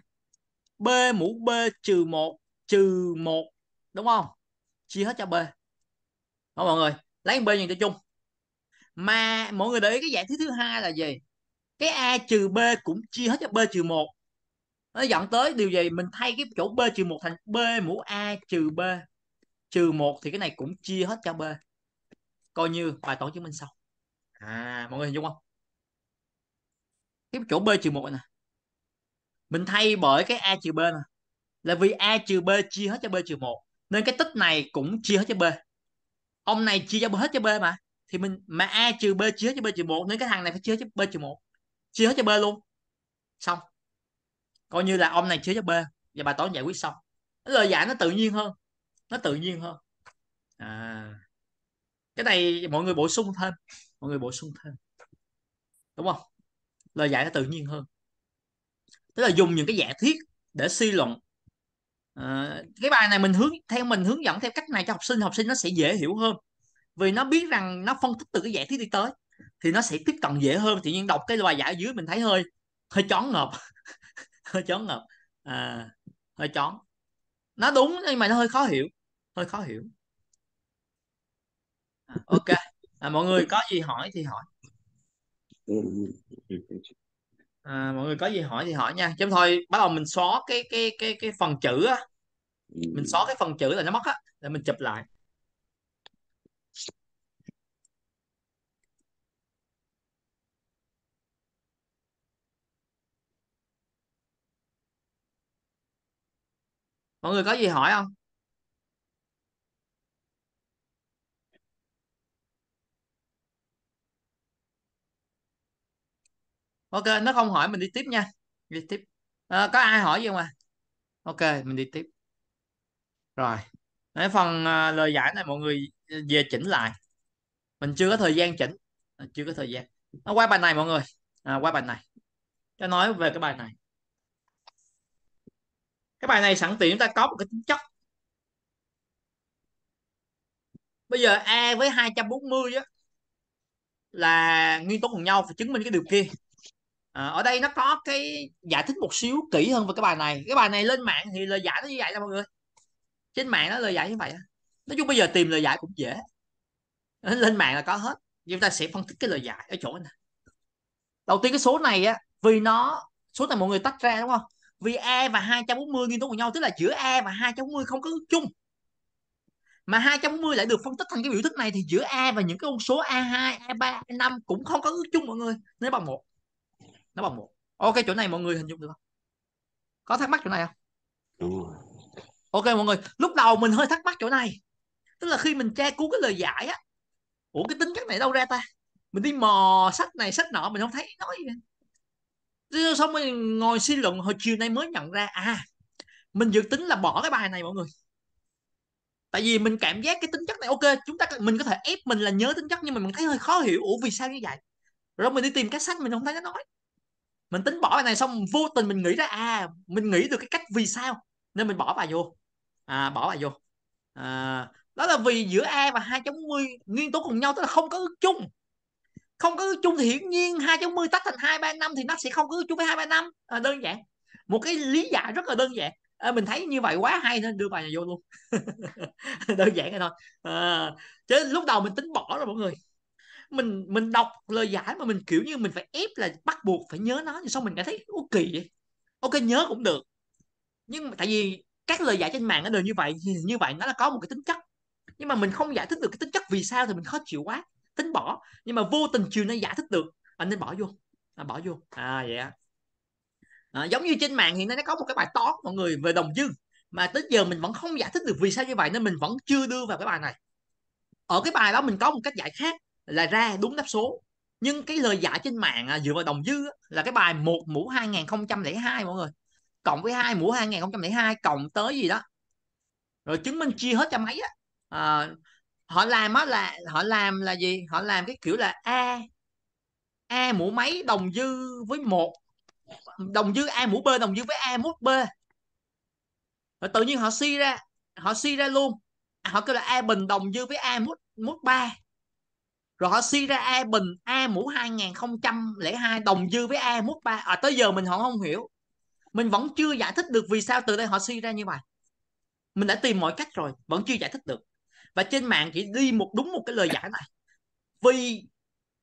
b mũ b trừ một trừ một đúng không chia hết cho b không mọi người lấy b nhìn cho chung mà mọi người để ý cái giải thứ thứ hai là gì cái a trừ b cũng chia hết cho b trừ một nó dẫn tới điều gì mình thay cái chỗ b trừ một thành b mũ a trừ b trừ một thì cái này cũng chia hết cho b coi như bài toán chứng minh xong à mọi người hình dung không cái chỗ b trừ một này nè mình thay bởi cái a trừ b này. là vì a trừ b chia hết cho b trừ một nên cái tích này cũng chia hết cho b ông này chia cho hết cho b mà thì mình mà a trừ b chia hết cho b trừ một nên cái thằng này phải chia hết cho b trừ một chia hết cho b luôn xong coi như là ông này chứa cho b và bài toán giải quyết xong lời giải nó tự nhiên hơn nó tự nhiên hơn à, cái này mọi người bổ sung thêm mọi người bổ sung thêm đúng không lời giải nó tự nhiên hơn tức là dùng những cái giả thiết để suy luận à, cái bài này mình hướng theo mình hướng dẫn theo cách này cho học sinh học sinh nó sẽ dễ hiểu hơn vì nó biết rằng nó phân tích từ cái giải thiết đi tới thì nó sẽ tiếp cận dễ hơn tự nhiên đọc cái bài giải dưới mình thấy hơi hơi chóng ngợp hơi chóng ngập, à, hơi chóng nó đúng nhưng mà nó hơi khó hiểu hơi khó hiểu à, ok à, mọi người có gì hỏi thì hỏi à, mọi người có gì hỏi thì hỏi nha chứ thôi bắt đầu mình xóa cái cái cái cái phần chữ á mình xóa cái phần chữ là nó mất á là mình chụp lại mọi người có gì hỏi không ok nó không hỏi mình đi tiếp nha đi tiếp à, có ai hỏi gì không à ok mình đi tiếp rồi Đấy, phần ờ, lời giải này mọi người ờ, về chỉnh lại mình chưa có thời gian chỉnh chưa có thời gian nó qua bài này mọi người à, qua bài này cho nói về cái bài này cái bài này sẵn tiện chúng ta có một cái tính chất bây giờ a với 240 á là nguyên tố cùng nhau phải chứng minh cái điều kia à, ở đây nó có cái giải thích một xíu kỹ hơn về cái bài này cái bài này lên mạng thì lời giải nó như vậy nè mọi người trên mạng nó lời giải như vậy nói chung bây giờ tìm lời giải cũng dễ lên mạng là có hết chúng ta sẽ phân tích cái lời giải ở chỗ này đầu tiên cái số này á vì nó số này mọi người tách ra đúng không vì E và 240 nguyên tố của nhau tức là giữa E và 240 không có ước chung mà 240 lại được phân tích thành cái biểu thức này thì giữa A và những cái con số A2, A3, A5 cũng không có ước chung mọi người nó bằng một nó bằng một ok chỗ này mọi người hình dung được không có thắc mắc chỗ này không ok mọi người lúc đầu mình hơi thắc mắc chỗ này tức là khi mình tra cứu cái lời giải á ủa cái tính chất này đâu ra ta mình đi mò sách này sách nọ mình không thấy nói gì xong rồi ngồi suy luận hồi chiều nay mới nhận ra à mình dự tính là bỏ cái bài này mọi người tại vì mình cảm giác cái tính chất này ok chúng ta mình có thể ép mình là nhớ tính chất nhưng mà mình thấy hơi khó hiểu ủa vì sao như vậy rồi mình đi tìm các sách mình không thấy nó nói mình tính bỏ bài này xong vô tình mình nghĩ ra à mình nghĩ được cái cách vì sao nên mình bỏ bài vô à, bỏ bài vô à, đó là vì giữa a và 2.10 nguyên tố cùng nhau tức là không có ước chung không có chung thì hiển nhiên hai 2.10 tách thành hai ba năm thì nó sẽ không có chung với hai ba năm à, đơn giản một cái lý giải rất là đơn giản à, mình thấy như vậy quá hay nên đưa bài này vô luôn (laughs) đơn giản vậy thôi à, chứ lúc đầu mình tính bỏ rồi mọi người mình mình đọc lời giải mà mình kiểu như mình phải ép là bắt buộc phải nhớ nó nhưng sau mình cảm thấy ô kỳ vậy ok nhớ cũng được nhưng mà tại vì các lời giải trên mạng nó đều như vậy như vậy nó là có một cái tính chất nhưng mà mình không giải thích được cái tính chất vì sao thì mình khó chịu quá tính bỏ nhưng mà vô tình chiều nay giải thích được anh nên bỏ vô à, bỏ vô à vậy yeah. à, giống như trên mạng hiện nay nó có một cái bài toán mọi người về đồng dư mà tới giờ mình vẫn không giải thích được vì sao như vậy nên mình vẫn chưa đưa vào cái bài này ở cái bài đó mình có một cách giải khác là ra đúng đáp số nhưng cái lời giải trên mạng à, dựa vào đồng dư là cái bài một mũ 2002 mọi người cộng với hai mũ 2002 cộng tới gì đó rồi chứng minh chia hết cho mấy á à, họ làm á là họ làm là gì họ làm cái kiểu là a a mũ mấy đồng dư với một đồng dư a mũ b đồng dư với a mũ b rồi tự nhiên họ suy ra họ suy ra luôn à, họ kêu là a bình đồng dư với a mũ mũ ba rồi họ suy ra a bình a mũ 2002 đồng dư với a mũ ba à, tới giờ mình họ không hiểu mình vẫn chưa giải thích được vì sao từ đây họ suy ra như vậy mình đã tìm mọi cách rồi vẫn chưa giải thích được và trên mạng chỉ đi một đúng một cái lời giải này vì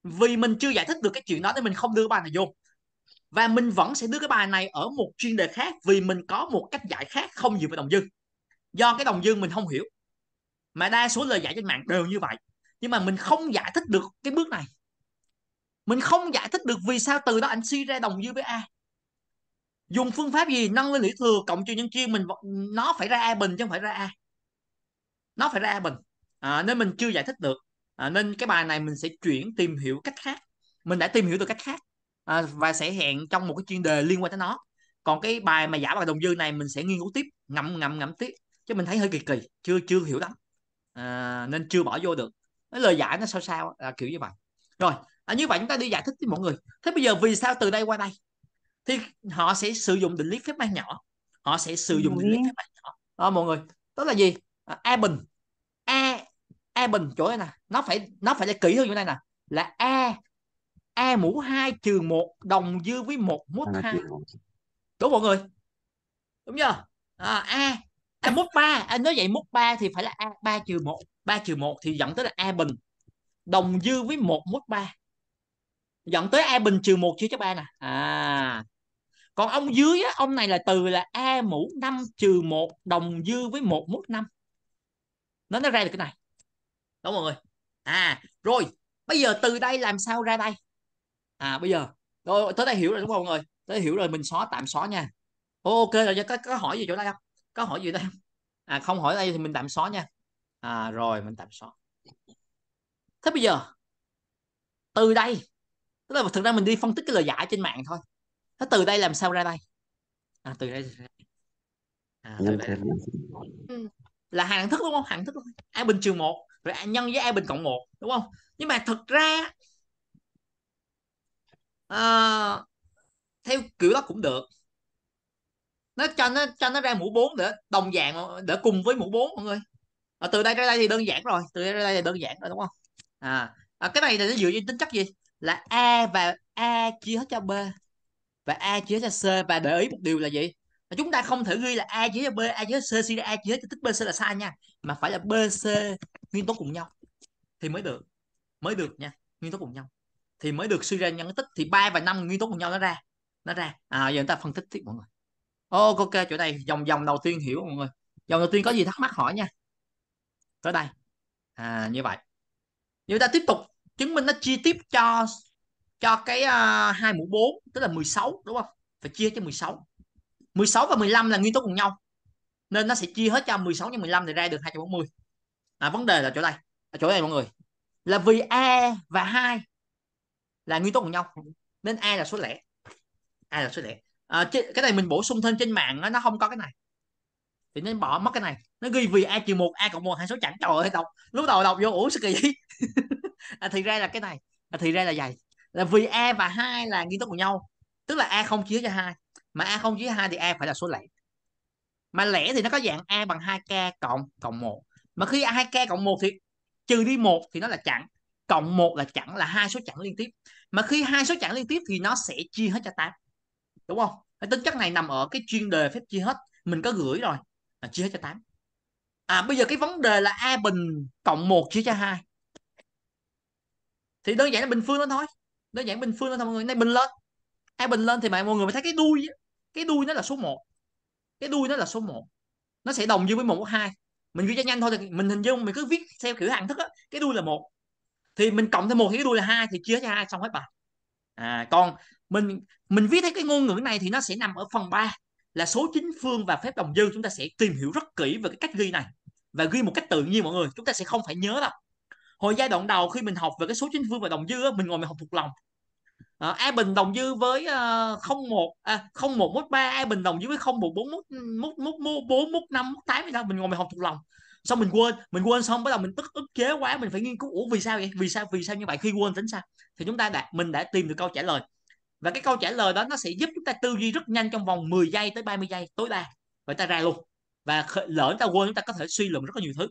vì mình chưa giải thích được cái chuyện đó nên mình không đưa bài này vô và mình vẫn sẽ đưa cái bài này ở một chuyên đề khác vì mình có một cách giải khác không dựa vào đồng dương do cái đồng dương mình không hiểu mà đa số lời giải trên mạng đều như vậy nhưng mà mình không giải thích được cái bước này mình không giải thích được vì sao từ đó anh suy ra đồng dương với a dùng phương pháp gì nâng lên lũy thừa cộng trừ nhân chia mình nó phải ra a bình chứ không phải ra a nó phải ra mình à, nên mình chưa giải thích được à, nên cái bài này mình sẽ chuyển tìm hiểu cách khác mình đã tìm hiểu được cách khác à, và sẽ hẹn trong một cái chuyên đề liên quan tới nó còn cái bài mà giả bài đồng dư này mình sẽ nghiên cứu tiếp ngậm ngậm ngậm tiếp chứ mình thấy hơi kỳ kỳ chưa chưa hiểu lắm à, nên chưa bỏ vô được cái lời giải nó sao sao là kiểu như vậy rồi à, như vậy chúng ta đi giải thích với mọi người thế bây giờ vì sao từ đây qua đây thì họ sẽ sử dụng định lý phép ban nhỏ họ sẽ sử dụng định lý phép ban nhỏ đó mọi người đó là gì à, a bình a bình chỗ này nè nó phải nó phải là kỹ hơn chỗ này nè là a a mũ 2 trừ 1 đồng dư với 1 mút 2 đúng mọi người đúng chưa à, a e mút 3 anh nói vậy mút 3 thì phải là a 3 trừ 1 3 trừ 1 thì dẫn tới là a bình đồng dư với 1 mút 3 dẫn tới a bình trừ 1 chia cho 3 nè à còn ông dưới á, ông này là từ là a mũ 5 trừ 1 đồng dư với 1 mút 5 nó nó ra được cái này đúng rồi à rồi bây giờ từ đây làm sao ra đây à bây giờ tôi tới đây hiểu rồi đúng không mọi người tới hiểu rồi mình xóa tạm xóa nha ok rồi nha có, có hỏi gì chỗ đây không có hỏi gì đây không à không hỏi đây thì mình tạm xóa nha à rồi mình tạm xóa thế bây giờ từ đây tức là thực ra mình đi phân tích cái lời giải trên mạng thôi thế từ đây làm sao ra đây à từ đây à, ừ. là hàng thức đúng không hàng thức đúng a à, bình trừ một rồi nhân với a bình cộng một đúng không nhưng mà thực ra uh, theo kiểu đó cũng được nó cho nó cho nó ra mũ 4 để đồng dạng để cùng với mũ 4 mọi người à, từ đây ra đây thì đơn giản rồi từ đây ra đây thì đơn giản rồi đúng không à, à cái này là nó dựa trên tính chất gì là a và a chia hết cho b và a chia hết cho c và để ý một điều là gì và chúng ta không thể ghi là a chia b a chia c chia a chia cho tích bc là sai nha mà phải là bc nguyên tố cùng nhau thì mới được mới được nha nguyên tố cùng nhau thì mới được suy ra nhân tích thì ba và năm nguyên tố cùng nhau nó ra nó ra à giờ chúng ta phân tích tiếp mọi người oh, ok chỗ này dòng dòng đầu tiên hiểu mọi người dòng đầu tiên có gì thắc mắc hỏi nha tới đây à như vậy chúng ta tiếp tục chứng minh nó chia tiếp cho cho cái uh, à, 2 mũ 4 tức là 16 đúng không phải chia cho 16 16 và 15 là nguyên tố cùng nhau nên nó sẽ chia hết cho 16 nhân 15 thì ra được 240 à, vấn đề là chỗ đây, ở chỗ này mọi người là vì a và 2 là nguyên tố cùng nhau nên a là số lẻ a là số lẻ à, cái này mình bổ sung thêm trên mạng nó không có cái này thì nên bỏ mất cái này nó ghi vì a trừ một a cộng một hai số chẳng trời ơi đọc lúc đầu đọc vô ủa sao kỳ vậy (laughs) à, thì ra là cái này à, thì ra là vậy là vì a và hai là nguyên tố cùng nhau tức là a không chia cho hai mà a không dưới 2 thì a phải là số lẻ mà lẻ thì nó có dạng a bằng 2k cộng cộng 1 mà khi a 2k cộng 1 thì trừ đi 1 thì nó là chẵn cộng 1 là chẵn là hai số chẵn liên tiếp mà khi hai số chẵn liên tiếp thì nó sẽ chia hết cho 8 đúng không cái tính chất này nằm ở cái chuyên đề phép chia hết mình có gửi rồi là chia hết cho 8 à bây giờ cái vấn đề là a bình cộng 1 chia cho 2 thì đơn giản là bình phương đó thôi đơn giản bình phương đó thôi mọi người nay bình lên bình lên thì mọi người mới thấy cái đuôi cái đuôi nó là số 1 cái đuôi nó là số 1 nó sẽ đồng dương với một hai mình ghi cho nhanh thôi thì mình hình dung mình cứ viết theo kiểu hàng thức á cái đuôi là một thì mình cộng thêm một cái đuôi là hai thì chia cho hai xong hết bài à còn mình mình viết thấy cái ngôn ngữ này thì nó sẽ nằm ở phần 3 là số chính phương và phép đồng dư chúng ta sẽ tìm hiểu rất kỹ về cái cách ghi này và ghi một cách tự nhiên mọi người chúng ta sẽ không phải nhớ đâu hồi giai đoạn đầu khi mình học về cái số chính phương và đồng dư á, mình ngồi mình học thuộc lòng à, bình đồng dư với ờ, không một à, không một mốt ba A bình đồng dư với không một bốn mốt ừ, mốt mốt bốn mốt năm mốt tám thì sao mình ngồi mình học thuộc lòng xong mình quên mình quên xong bắt đầu mình tức ức chế quá mình phải nghiên cứu ủa vì sao vậy vì sao vì sao như vậy khi quên tính sao thì chúng ta đã mình đã tìm được câu trả lời và cái câu trả lời đó nó sẽ giúp chúng ta tư duy rất nhanh trong vòng 10 giây tới 30 giây tối đa và ta ra luôn và lỡ chúng ta quên chúng ta có thể suy luận rất là nhiều thứ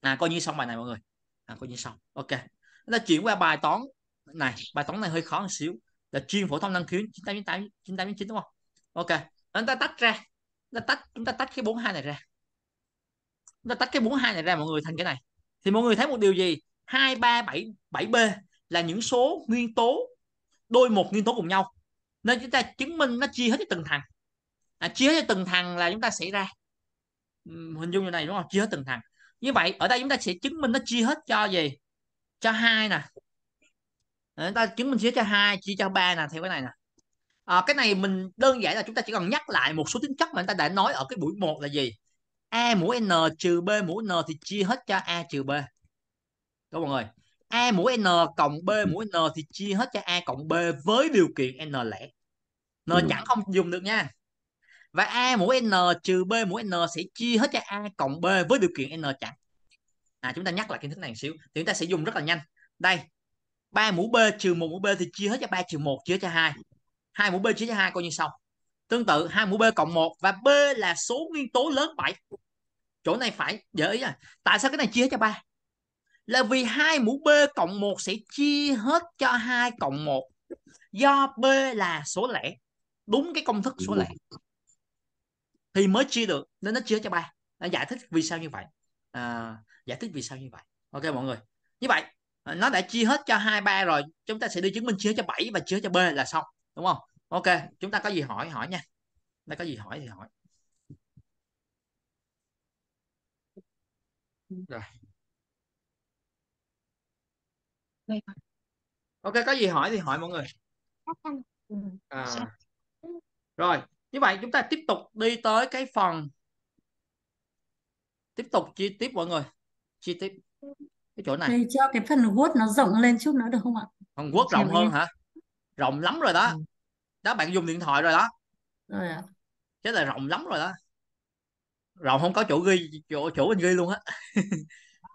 à coi như xong bài này mọi người à coi như xong ok chúng ta chuyển qua bài toán này bài toán này hơi khó một xíu là chuyên phổ thông năng khiếu 98 98 99 đúng không ok chúng ta tách ra chúng ta tách chúng ta tách cái 42 này ra chúng ta tách cái 42 này ra mọi người thành cái này thì mọi người thấy một điều gì 2 3 7 7B là những số nguyên tố đôi một nguyên tố cùng nhau nên chúng ta chứng minh nó chia hết cho từng thằng à, chia hết cho từng thằng là chúng ta sẽ ra hình dung như này đúng không chia hết từng thằng như vậy ở đây chúng ta sẽ chứng minh nó chia hết cho gì cho hai nè Ờ, chúng ta chứng minh chia cho hai chia cho ba nè theo cái này nè à, cái này mình đơn giản là chúng ta chỉ cần nhắc lại một số tính chất mà chúng ta đã nói ở cái buổi một là gì a mũ n trừ b mũ n thì chia hết cho a trừ b đúng không ơi a mũ n cộng b mũ n thì chia hết cho a cộng b với điều kiện n lẻ n ừ. chẳng không dùng được nha và a mũ n trừ b mũ n sẽ chia hết cho a cộng b với điều kiện n chẳng à chúng ta nhắc lại kiến thức này một xíu thì chúng ta sẽ dùng rất là nhanh đây 3 mũ B trừ 1 mũ B thì chia hết cho 3 trừ 1 chia cho 2. 2 mũ B chia cho 2 coi như sau. Tương tự 2 mũ B cộng 1 và B là số nguyên tố lớn 7. Chỗ này phải dễ ý là tại sao cái này chia hết cho 3? Là vì 2 mũ B cộng 1 sẽ chia hết cho 2 cộng 1 do B là số lẻ. Đúng cái công thức số lẻ. Thì mới chia được nên nó chia cho 3. Nó giải thích vì sao như vậy. À, giải thích vì sao như vậy. Ok mọi người. Như vậy Ờ, nó đã chia hết cho hai ba rồi chúng ta sẽ đưa chứng minh chia cho 7 và chia cho b là xong đúng không ok chúng ta có gì hỏi hỏi nha ta có gì hỏi thì hỏi rồi ok có gì hỏi thì hỏi mọi người à. rồi như vậy chúng ta tiếp tục đi tới cái phần tiếp tục chi tiết mọi người chi tiết cái chỗ này Đây, cho cái phần Word nó rộng lên chút nữa được không ạ? Phần Word rộng hơn hả? Rộng lắm rồi đó. Ừ. Đó bạn dùng điện thoại rồi đó. Rồi ạ. Chứ là rộng lắm rồi đó. Rộng không có chỗ ghi chỗ chỗ mình ghi luôn á. (laughs)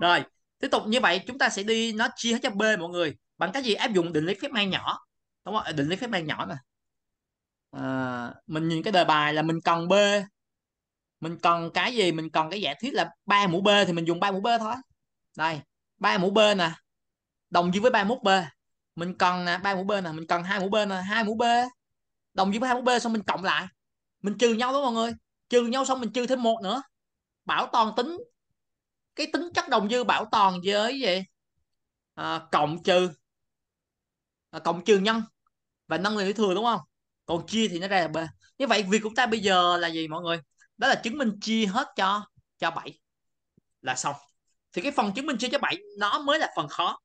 rồi, tiếp tục như vậy chúng ta sẽ đi nó chia hết cho B mọi người. Bằng cái gì áp dụng định lý phép mang nhỏ. Đúng không? À, định lý phép mang nhỏ nè. À, mình nhìn cái đề bài là mình cần B mình cần cái gì mình cần cái giả thiết là ba mũ b thì mình dùng ba mũ b thôi đây ba mũ B nè à. đồng với ba mũ B mình cần nè ba mũ B nè mình cần hai mũ B nè hai mũ B đồng với với hai mũ B xong mình cộng lại mình trừ nhau đó mọi người trừ nhau xong mình trừ thêm một nữa bảo toàn tính cái tính chất đồng dư bảo toàn với gì à, cộng trừ à, cộng trừ nhân và nâng lên thừa đúng không còn chia thì nó ra là b như vậy việc của ta bây giờ là gì mọi người đó là chứng minh chia hết cho cho 7 là xong thì cái phần chứng minh chia cho 7 nó mới là phần khó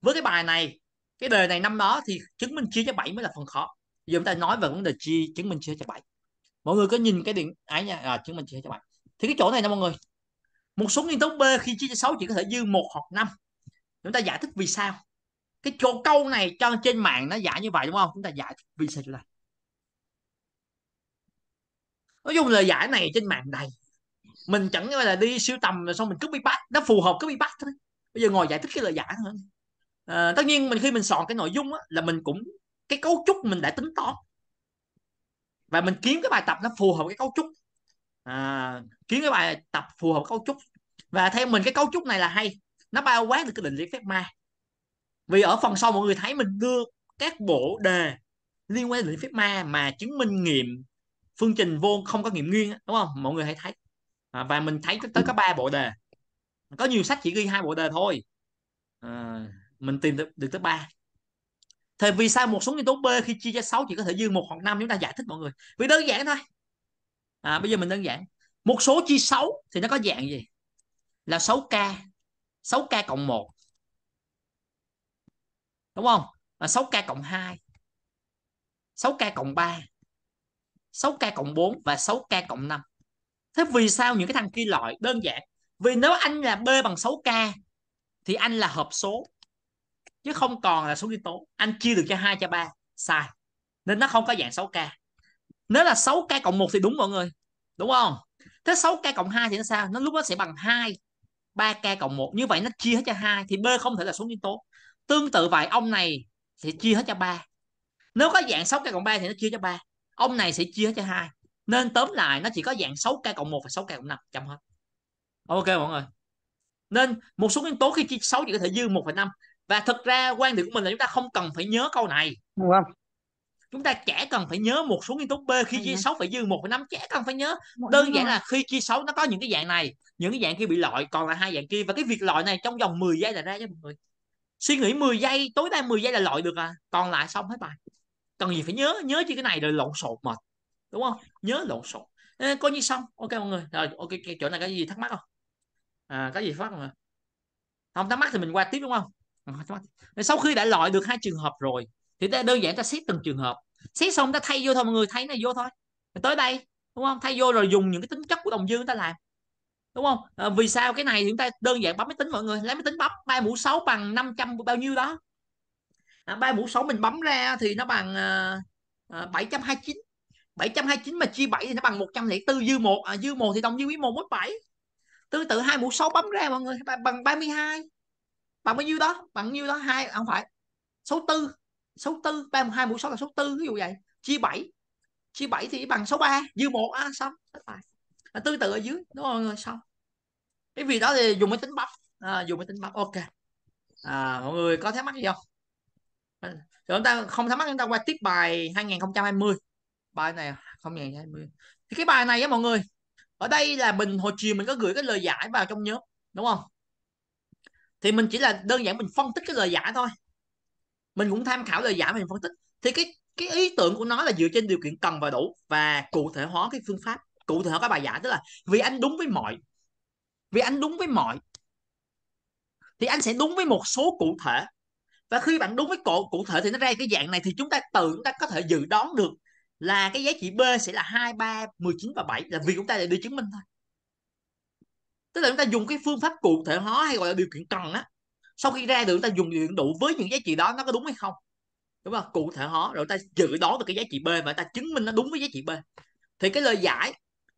với cái bài này cái đề này năm đó thì chứng minh chia cho 7 mới là phần khó giờ chúng ta nói về vấn đề chia chứng minh chia cho 7 mọi người có nhìn cái điện ấy nha à, chứng minh chia cho 7 thì cái chỗ này nè mọi người một số nguyên tố b khi chia cho 6 chỉ có thể dư một hoặc năm chúng ta giải thích vì sao cái chỗ câu này cho trên mạng nó giải như vậy đúng không chúng ta giải thích vì sao chỗ này nói chung lời giải này trên mạng đầy mình chẳng phải là đi siêu tầm rồi xong mình cứ copy paste nó phù hợp copy paste thôi bây giờ ngồi giải thích cái lời giải thôi à, tất nhiên mình khi mình soạn cái nội dung á, là mình cũng cái cấu trúc mình đã tính toán và mình kiếm cái bài tập nó phù hợp cái cấu trúc à, kiếm cái bài tập phù hợp cấu trúc và theo mình cái cấu trúc này là hay nó bao quát được cái định lý phép ma vì ở phần sau mọi người thấy mình đưa các bộ đề liên quan đến định lý phép ma mà chứng minh nghiệm phương trình vô không có nghiệm nguyên đúng không mọi người hãy thấy à, và mình thấy tới có ba bộ đề có nhiều sách chỉ ghi hai bộ đề thôi à, mình tìm được, được tới ba thì vì sao một số nhân tố b khi chia cho 6 chỉ có thể dư một hoặc năm chúng ta giải thích mọi người vì đơn giản thôi à, bây giờ mình đơn giản một số chia 6 thì nó có dạng gì là 6k 6k cộng 1 đúng không à, 6k cộng 2 6k cộng 3 6k cộng 4 và 6k cộng 5 thế vì sao những cái thằng kia loại đơn giản vì nếu anh là b bằng 6k thì anh là hợp số chứ không còn là số nguyên tố anh chia được cho hai cho ba sai nên nó không có dạng 6k nếu là 6k cộng một thì đúng mọi người đúng không thế 6k cộng 2 thì nó sao nó lúc đó sẽ bằng 2 3k cộng 1 như vậy nó chia hết cho 2 thì b không thể là số nguyên tố tương tự vậy ông này sẽ chia hết cho 3 nếu có dạng 6k cộng 3 thì nó chia cho 3 ông này sẽ chia hết cho 2 nên tóm lại nó chỉ có dạng 6k cộng 1 và 6k cộng 5 chậm hết ok mọi người nên một số nguyên tố khi chia 6 chỉ có thể dư 1,5 và thực ra quan điểm của mình là chúng ta không cần phải nhớ câu này đúng không chúng ta chả cần phải nhớ một số nguyên tố b khi chia 6 phải dư 1,5 chả cần phải nhớ đơn giản là khi chia 6 nó có những cái dạng này những cái dạng kia bị loại còn là hai dạng kia và cái việc loại này trong vòng 10 giây là ra cho mọi người suy nghĩ 10 giây tối đa 10 giây là loại được à còn lại xong hết bài cần gì phải nhớ nhớ chứ cái này rồi lộn xộn mệt đúng không nhớ lộn xộn à, coi như xong ok mọi người rồi ok chỗ này có gì thắc mắc không à có gì phát không không thắc mắc thì mình qua tiếp đúng không à, sau khi đã loại được hai trường hợp rồi thì ta đơn giản ta xét từng trường hợp xét xong ta thay vô thôi mọi người thấy này vô thôi tới đây đúng không thay vô rồi dùng những cái tính chất của đồng dư ta làm đúng không à, vì sao cái này chúng ta đơn giản bấm máy tính mọi người lấy máy tính bấm ba mũ 6 bằng 500 bao nhiêu đó à, mũ 6 mình bấm ra thì nó bằng bảy à, à, chín 729 mà chia 7 thì nó bằng 104 dư 1 à, dư 1 thì đồng dư quý 1 mất 7 tương tự hai mũ 6 bấm ra mọi người bằng 32 bằng bao nhiêu đó bằng nhiêu đó hai à, không phải số 64 64 32 mũ 6 là số 64 ví dụ vậy chia 7 chia 7 thì bằng số 63 dư 1 á à, xong là tương tự ở dưới đúng không mọi người xong cái vì đó thì dùng máy tính bấm à, dùng máy tính bấm ok à, mọi người có thắc mắc gì không ờ, chúng ta không thắc mắc chúng ta qua tiếp bài 2020 bài này à? không 2020 thì cái bài này á mọi người ở đây là mình hồi chiều mình có gửi cái lời giải vào trong nhóm đúng không thì mình chỉ là đơn giản mình phân tích cái lời giải thôi mình cũng tham khảo lời giải mình phân tích thì cái cái ý tưởng của nó là dựa trên điều kiện cần và đủ và cụ thể hóa cái phương pháp cụ thể hóa cái bài giải tức là vì anh đúng với mọi vì anh đúng với mọi thì anh sẽ đúng với một số cụ thể và khi bạn đúng với cổ cụ thể thì nó ra cái dạng này thì chúng ta tự chúng ta có thể dự đoán được là cái giá trị B sẽ là 2, 3, 19 và 7 là vì chúng ta để đi chứng minh thôi tức là chúng ta dùng cái phương pháp cụ thể hóa hay gọi là điều kiện cần á sau khi ra được chúng ta dùng điều kiện đủ với những giá trị đó nó có đúng hay không đúng không cụ thể hóa rồi ta dự đoán được cái giá trị B và ta chứng minh nó đúng với giá trị B thì cái lời giải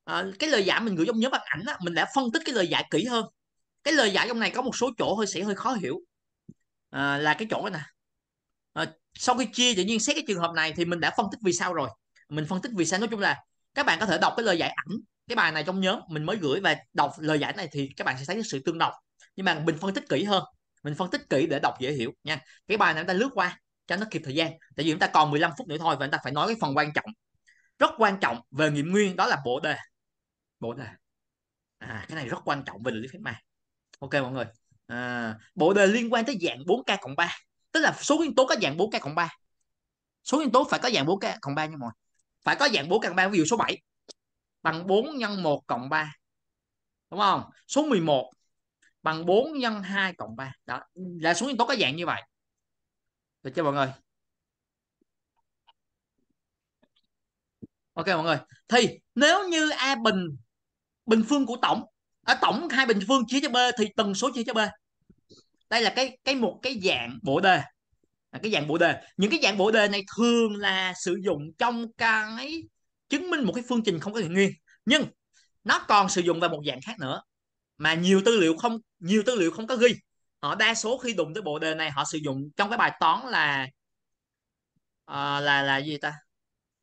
à, cái lời giải mình gửi trong nhóm bằng ảnh á, mình đã phân tích cái lời giải kỹ hơn cái lời giải trong này có một số chỗ hơi sẽ hơi khó hiểu à, là cái chỗ này nè à, sau khi chia tự nhiên xét cái trường hợp này thì mình đã phân tích vì sao rồi mình phân tích vì sao nói chung là các bạn có thể đọc cái lời giải ảnh cái bài này trong nhóm mình mới gửi và đọc lời giải này thì các bạn sẽ thấy sự tương đồng nhưng mà mình phân tích kỹ hơn mình phân tích kỹ để đọc dễ hiểu nha cái bài này chúng ta lướt qua cho nó kịp thời gian tại vì chúng ta còn 15 phút nữa thôi và chúng ta phải nói cái phần quan trọng rất quan trọng về nghiệm nguyên đó là bộ đề bộ đề à, cái này rất quan trọng về lý thuyết ma ok mọi người à, bộ đề liên quan tới dạng 4k cộng 3 tức là số nguyên tố có dạng 4k cộng 3 số nguyên tố phải có dạng 4k cộng 3 nha mọi người phải có dạng 4 căn 3 ví dụ số 7 bằng 4 nhân 1 cộng 3 đúng không số 11 bằng 4 nhân 2 cộng 3 đó là số nguyên tố có dạng như vậy được chưa mọi người ok mọi người thì nếu như a bình bình phương của tổng ở tổng hai bình phương chia cho b thì tần số chia cho b đây là cái cái một cái dạng bộ đề là cái dạng bộ đề những cái dạng bộ đề này thường là sử dụng trong cái chứng minh một cái phương trình không có thiện nguyên nhưng nó còn sử dụng vào một dạng khác nữa mà nhiều tư liệu không nhiều tư liệu không có ghi họ đa số khi đụng tới bộ đề này họ sử dụng trong cái bài toán là à, là là gì ta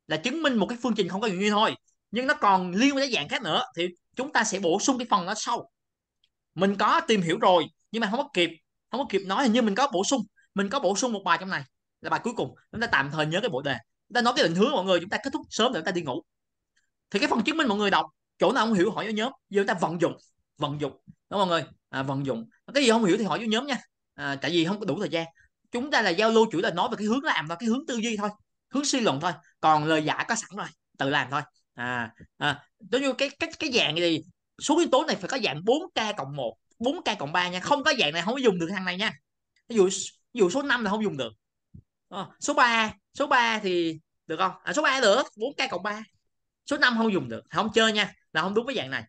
là chứng minh một cái phương trình không có thiện nguyên thôi nhưng nó còn liên quan tới dạng khác nữa thì chúng ta sẽ bổ sung cái phần đó sau mình có tìm hiểu rồi nhưng mà không có kịp không có kịp nói hình như mình có bổ sung mình có bổ sung một bài trong này là bài cuối cùng chúng ta tạm thời nhớ cái bộ đề chúng ta nói cái định hướng mọi người chúng ta kết thúc sớm để chúng ta đi ngủ thì cái phần chứng minh mọi người đọc chỗ nào không hiểu hỏi vô nhóm giờ ta vận dụng vận dụng đúng không mọi người à, vận dụng cái gì không hiểu thì hỏi vô nhóm nha à, tại vì không có đủ thời gian chúng ta là giao lưu chủ là nói về cái hướng làm và cái hướng tư duy thôi hướng suy luận thôi còn lời giải có sẵn rồi tự làm thôi à, à giống như cái cái cái dạng gì số yếu tố này phải có dạng 4 k cộng một 4 k cộng ba nha không có dạng này không có dùng được thằng này nha ví dụ dụ số 5 là không dùng được à, số 3 số 3 thì được không à, số 3 được 4 cây cộng 3 số 5 không dùng được không chơi nha là không đúng với dạng này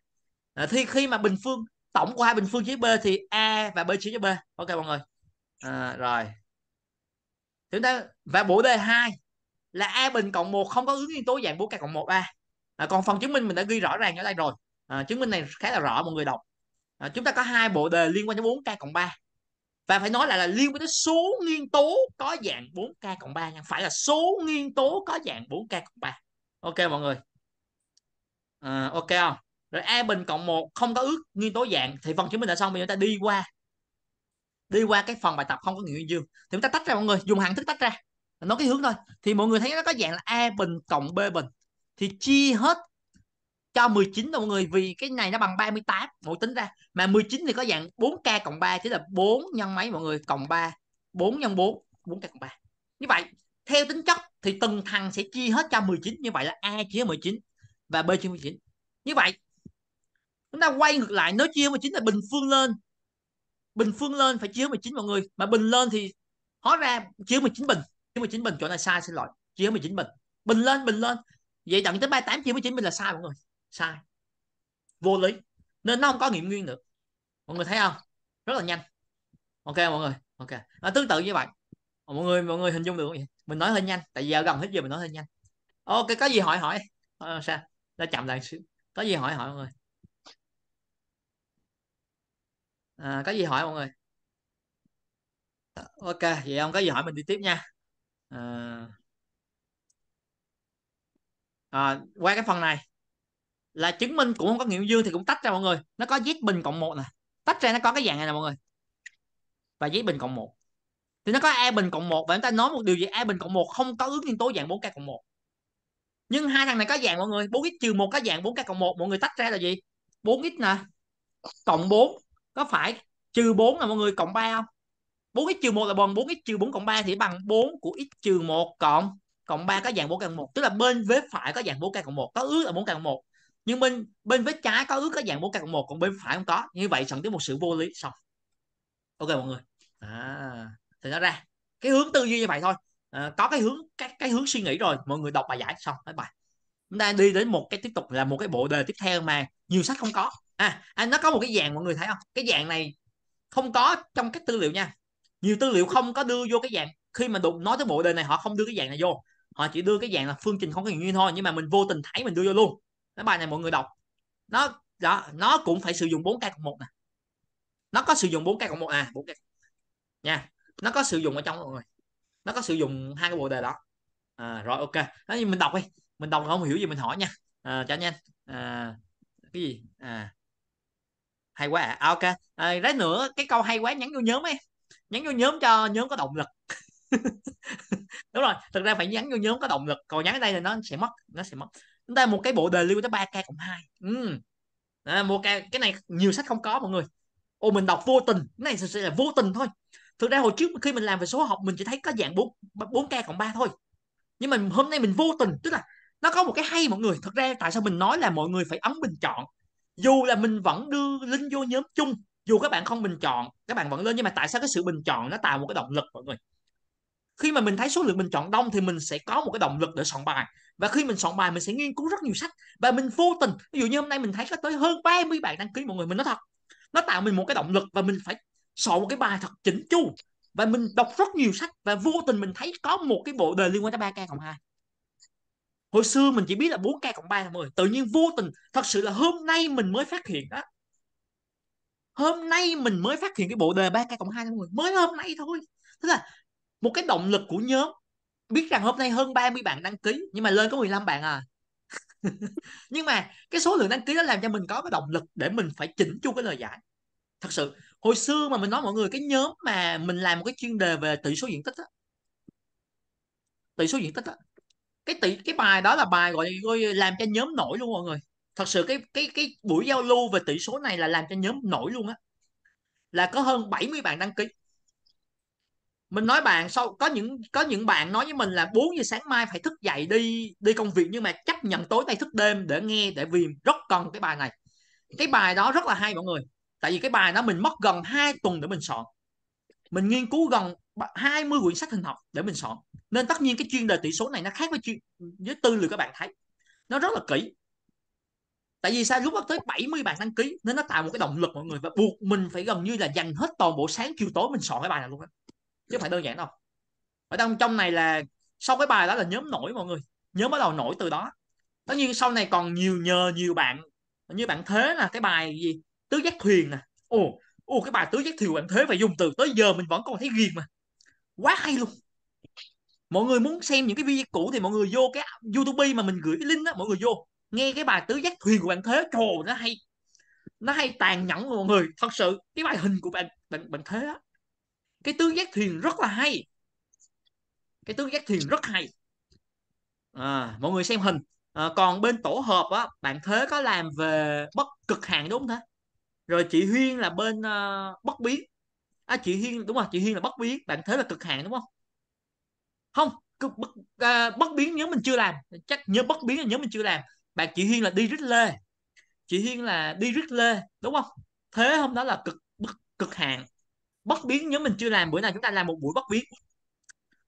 à, thì khi mà bình phương tổng của hai bình phương chữ b thì a và b chia cho b ok mọi người à, rồi chúng ta và bộ đề 2 là a bình cộng 1 không có ứng nguyên tố dạng 4 cây cộng 1 a à, còn phần chứng minh mình đã ghi rõ ràng ở đây rồi à, chứng minh này khá là rõ mọi người đọc à, chúng ta có hai bộ đề liên quan đến 4 cây cộng 3 và phải nói là, là liên quan tới số nguyên tố có dạng 4K cộng 3 nha. Phải là số nguyên tố có dạng 4K cộng 3. Ok mọi người. À, ok không? Rồi A bình cộng 1 không có ước nguyên tố dạng thì phần chứng minh đã xong. Bây giờ chúng ta đi qua đi qua cái phần bài tập không có nguyên dương thì chúng ta tách ra mọi người dùng hạng thức tách ra nói cái hướng thôi thì mọi người thấy nó có dạng là a bình cộng b bình thì chia hết cho 19 đâu mọi người vì cái này nó bằng 38 bộ tính ra mà 19 thì có dạng 4k cộng 3 chứ là 4 nhân mấy mọi người cộng 3 4 nhân 4 4k cộng 3 như vậy theo tính chất thì từng thằng sẽ chia hết cho 19 như vậy là A chia 19 và B chia 19 như vậy chúng ta quay ngược lại nó chia 19 là bình phương lên bình phương lên phải chia 19 mọi người mà bình lên thì hóa ra chia 19 bình chia 19 bình chỗ này sai xin lỗi chia 19 bình bình lên bình lên vậy đặng tới 38 chia 19 bình là sai mọi người sai vô lý nên nó không có nghiệm nguyên được mọi người thấy không rất là nhanh ok mọi người ok à, tương tự như vậy mọi người mọi người hình dung được không mình nói hơi nhanh tại vì giờ gần hết giờ mình nói hơi nhanh ok có gì hỏi hỏi à, sao đã chậm lại xíu có gì hỏi hỏi mọi người à, có gì hỏi mọi người ờ, ok vậy ông có gì hỏi mình đi tiếp nha à, à, qua cái phần này là chứng minh cũng không có nghiệm dương thì cũng tách ra mọi người nó có z bình cộng một nè tách ra nó có cái dạng này nè mọi người và z bình cộng một thì nó có a bình cộng một và chúng ta nói một điều gì a bình cộng một không có ước nguyên tố dạng 4k cộng một nhưng hai thằng này có dạng mọi người 4x trừ một có dạng 4k cộng một mọi người tách ra là gì 4x nè cộng 4 có phải trừ 4 là mọi người cộng 3 không 4x trừ 1 là bằng 4x trừ 4 cộng 3 thì bằng 4 của x trừ 1 cộng cộng 3 có dạng 4 cộng 1 tức là bên vế phải có dạng 4 k cộng 1 có ước là 4 k cộng 1 nhưng bên bên vết trái có ước có dạng bốn k một còn bên phải không có như vậy dẫn tới một sự vô lý xong ok mọi người à, thì nó ra cái hướng tư duy như vậy thôi à, có cái hướng cái cái hướng suy nghĩ rồi mọi người đọc bài giải xong bye bài chúng ta đi đến một cái tiếp tục là một cái bộ đề tiếp theo mà nhiều sách không có à, à nó có một cái dạng mọi người thấy không cái dạng này không có trong các tư liệu nha nhiều tư liệu không có đưa vô cái dạng khi mà đụng nói tới bộ đề này họ không đưa cái dạng này vô họ chỉ đưa cái dạng là phương trình không có nguyên thôi nhưng mà mình vô tình thấy mình đưa vô luôn cái bài này mọi người đọc nó đó, nó cũng phải sử dụng 4 k cộng một nè nó có sử dụng 4 k cộng một à 4 k nha nó có sử dụng ở trong rồi nó có sử dụng hai cái bộ đề đó à, rồi ok nói như mình đọc đi mình đọc không hiểu gì mình hỏi nha à, trả nhanh à, cái gì à hay quá à, à ok à, đấy nữa cái câu hay quá nhắn vô nhóm ấy nhắn vô nhóm cho nhóm có động lực (laughs) đúng rồi thực ra phải nhắn vô nhóm có động lực còn nhắn ở đây thì nó sẽ mất nó sẽ mất chúng ta một cái bộ đề lưu tới 3k cộng hai ừ. Đó, cái cái này nhiều sách không có mọi người ô mình đọc vô tình cái này sẽ là vô tình thôi thực ra hồi trước khi mình làm về số học mình chỉ thấy có dạng 4 4k cộng 3 thôi nhưng mà hôm nay mình vô tình tức là nó có một cái hay mọi người thực ra tại sao mình nói là mọi người phải ấn bình chọn dù là mình vẫn đưa link vô nhóm chung dù các bạn không bình chọn các bạn vẫn lên nhưng mà tại sao cái sự bình chọn nó tạo một cái động lực mọi người khi mà mình thấy số lượng bình chọn đông thì mình sẽ có một cái động lực để soạn bài và khi mình soạn bài mình sẽ nghiên cứu rất nhiều sách và mình vô tình ví dụ như hôm nay mình thấy có tới hơn 30 bạn đăng ký mọi người mình nói thật nó tạo mình một cái động lực và mình phải soạn một cái bài thật chỉnh chu và mình đọc rất nhiều sách và vô tình mình thấy có một cái bộ đề liên quan tới 3K cộng hai hồi xưa mình chỉ biết là 4K cộng ba 3 thôi tự nhiên vô tình thật sự là hôm nay mình mới phát hiện đó hôm nay mình mới phát hiện cái bộ đề 3K cộng 2 thôi mới hôm nay thôi tức là một cái động lực của nhóm biết rằng hôm nay hơn 30 bạn đăng ký nhưng mà lên có 15 bạn à (laughs) nhưng mà cái số lượng đăng ký nó làm cho mình có cái động lực để mình phải chỉnh chu cái lời giải thật sự hồi xưa mà mình nói mọi người cái nhóm mà mình làm một cái chuyên đề về tỷ số diện tích á tỷ số diện tích á cái tỷ cái bài đó là bài gọi gọi làm cho nhóm nổi luôn mọi người thật sự cái cái cái buổi giao lưu về tỷ số này là làm cho nhóm nổi luôn á là có hơn 70 bạn đăng ký mình nói bạn sau có những có những bạn nói với mình là 4 giờ sáng mai phải thức dậy đi đi công việc nhưng mà chấp nhận tối nay thức đêm để nghe để vì rất cần cái bài này cái bài đó rất là hay mọi người tại vì cái bài đó mình mất gần 2 tuần để mình soạn mình nghiên cứu gần 20 quyển sách hình học để mình soạn nên tất nhiên cái chuyên đề tỷ số này nó khác với chuyên với tư liệu các bạn thấy nó rất là kỹ tại vì sao lúc đó tới 70 bạn đăng ký nên nó tạo một cái động lực mọi người và buộc mình phải gần như là dành hết toàn bộ sáng chiều tối mình soạn cái bài này luôn á chứ phải đơn giản đâu ở trong trong này là sau cái bài đó là nhóm nổi mọi người nhóm bắt đầu nổi từ đó tất nhiên sau này còn nhiều nhờ nhiều bạn như bạn thế nè cái bài gì tứ giác thuyền nè ồ ồ cái bài tứ giác thuyền bạn thế phải dùng từ tới giờ mình vẫn còn thấy ghiền mà quá hay luôn mọi người muốn xem những cái video cũ thì mọi người vô cái youtube mà mình gửi cái link đó mọi người vô nghe cái bài tứ giác thuyền của bạn thế trồ nó hay nó hay tàn nhẫn mọi người thật sự cái bài hình của bạn bạn bạn thế á cái tướng giác thiền rất là hay cái tướng giác thiền rất hay à, mọi người xem hình à, còn bên tổ hợp á bạn thế có làm về bất cực hạn đúng không thế rồi chị huyên là bên uh, bất biến à, chị huyên đúng rồi chị huyên là bất biến bạn thế là cực hạn đúng không không cực, bất, uh, bất biến nhớ mình chưa làm chắc nhớ bất biến nhớ mình chưa làm bạn chị huyên là đi rít lê chị huyên là đi rít lê đúng không thế hôm đó là cực bất, cực hạn bất biến nếu mình chưa làm buổi nào chúng ta làm một buổi bất biến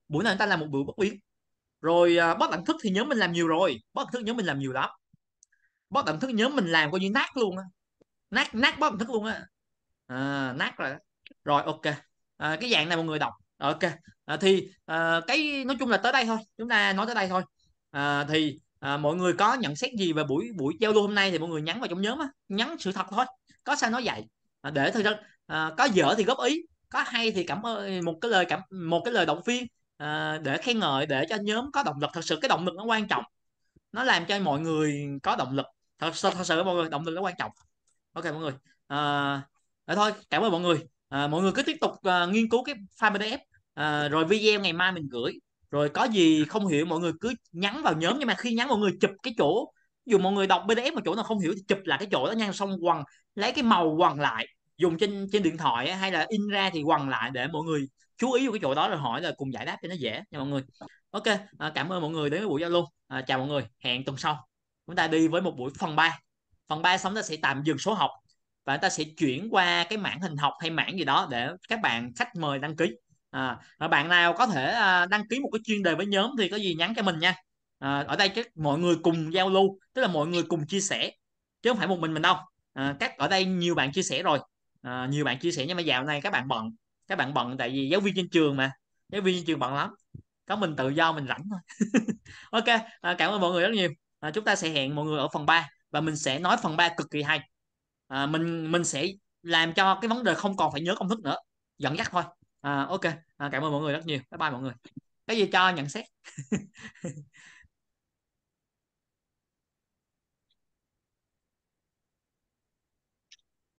buổi nào chúng ta làm một buổi bất biến rồi à, bất đẳng thức thì nhớ mình làm nhiều rồi bất đẳng thức nhớ mình làm nhiều lắm bất đẳng thức nhớ mình làm coi như nát luôn á nát nát bất đẳng thức luôn á à, nát rồi rồi ok à, cái dạng này mọi người đọc ok à, thì à, cái nói chung là tới đây thôi chúng ta nói tới đây thôi à, thì à, mọi người có nhận xét gì về buổi buổi giao lưu hôm nay thì mọi người nhắn vào trong nhóm á nhắn sự thật thôi có sao nói vậy à, để thời gian à, có dở thì góp ý có hay thì cảm ơn một cái lời cảm một cái lời động viên à, để khen ngợi để cho nhóm có động lực thật sự cái động lực nó quan trọng nó làm cho mọi người có động lực thật sự thật sự mọi người động lực nó quan trọng ok mọi người à, thôi cảm ơn mọi người à, mọi người cứ tiếp tục uh, nghiên cứu cái file pdf à, rồi video ngày mai mình gửi rồi có gì không hiểu mọi người cứ nhắn vào nhóm nhưng mà khi nhắn mọi người chụp cái chỗ dù mọi người đọc pdf mà chỗ nào không hiểu thì chụp lại cái chỗ đó nhanh xong quằn lấy cái màu quằn lại dùng trên trên điện thoại hay là in ra thì quằn lại để mọi người chú ý vào cái chỗ đó rồi hỏi là cùng giải đáp cho nó dễ nha mọi người ok à, cảm ơn mọi người đến với buổi giao lưu à, chào mọi người hẹn tuần sau chúng ta đi với một buổi phần 3 phần 3 xong ta sẽ tạm dừng số học và chúng ta sẽ chuyển qua cái mảng hình học hay mảng gì đó để các bạn khách mời đăng ký à, và bạn nào có thể à, đăng ký một cái chuyên đề với nhóm thì có gì nhắn cho mình nha à, ở đây các mọi người cùng giao lưu tức là mọi người cùng chia sẻ chứ không phải một mình mình đâu à, các ở đây nhiều bạn chia sẻ rồi à, nhiều bạn chia sẻ nhưng mà dạo này các bạn bận các bạn bận tại vì giáo viên trên trường mà giáo viên trên trường bận lắm có mình tự do mình rảnh thôi (laughs) ok à, cảm ơn mọi người rất nhiều à, chúng ta sẽ hẹn mọi người ở phần 3 và mình sẽ nói phần 3 cực kỳ hay à, mình mình sẽ làm cho cái vấn đề không còn phải nhớ công thức nữa dẫn dắt thôi à, ok à, cảm ơn mọi người rất nhiều bye bye mọi người cái gì cho nhận xét (laughs)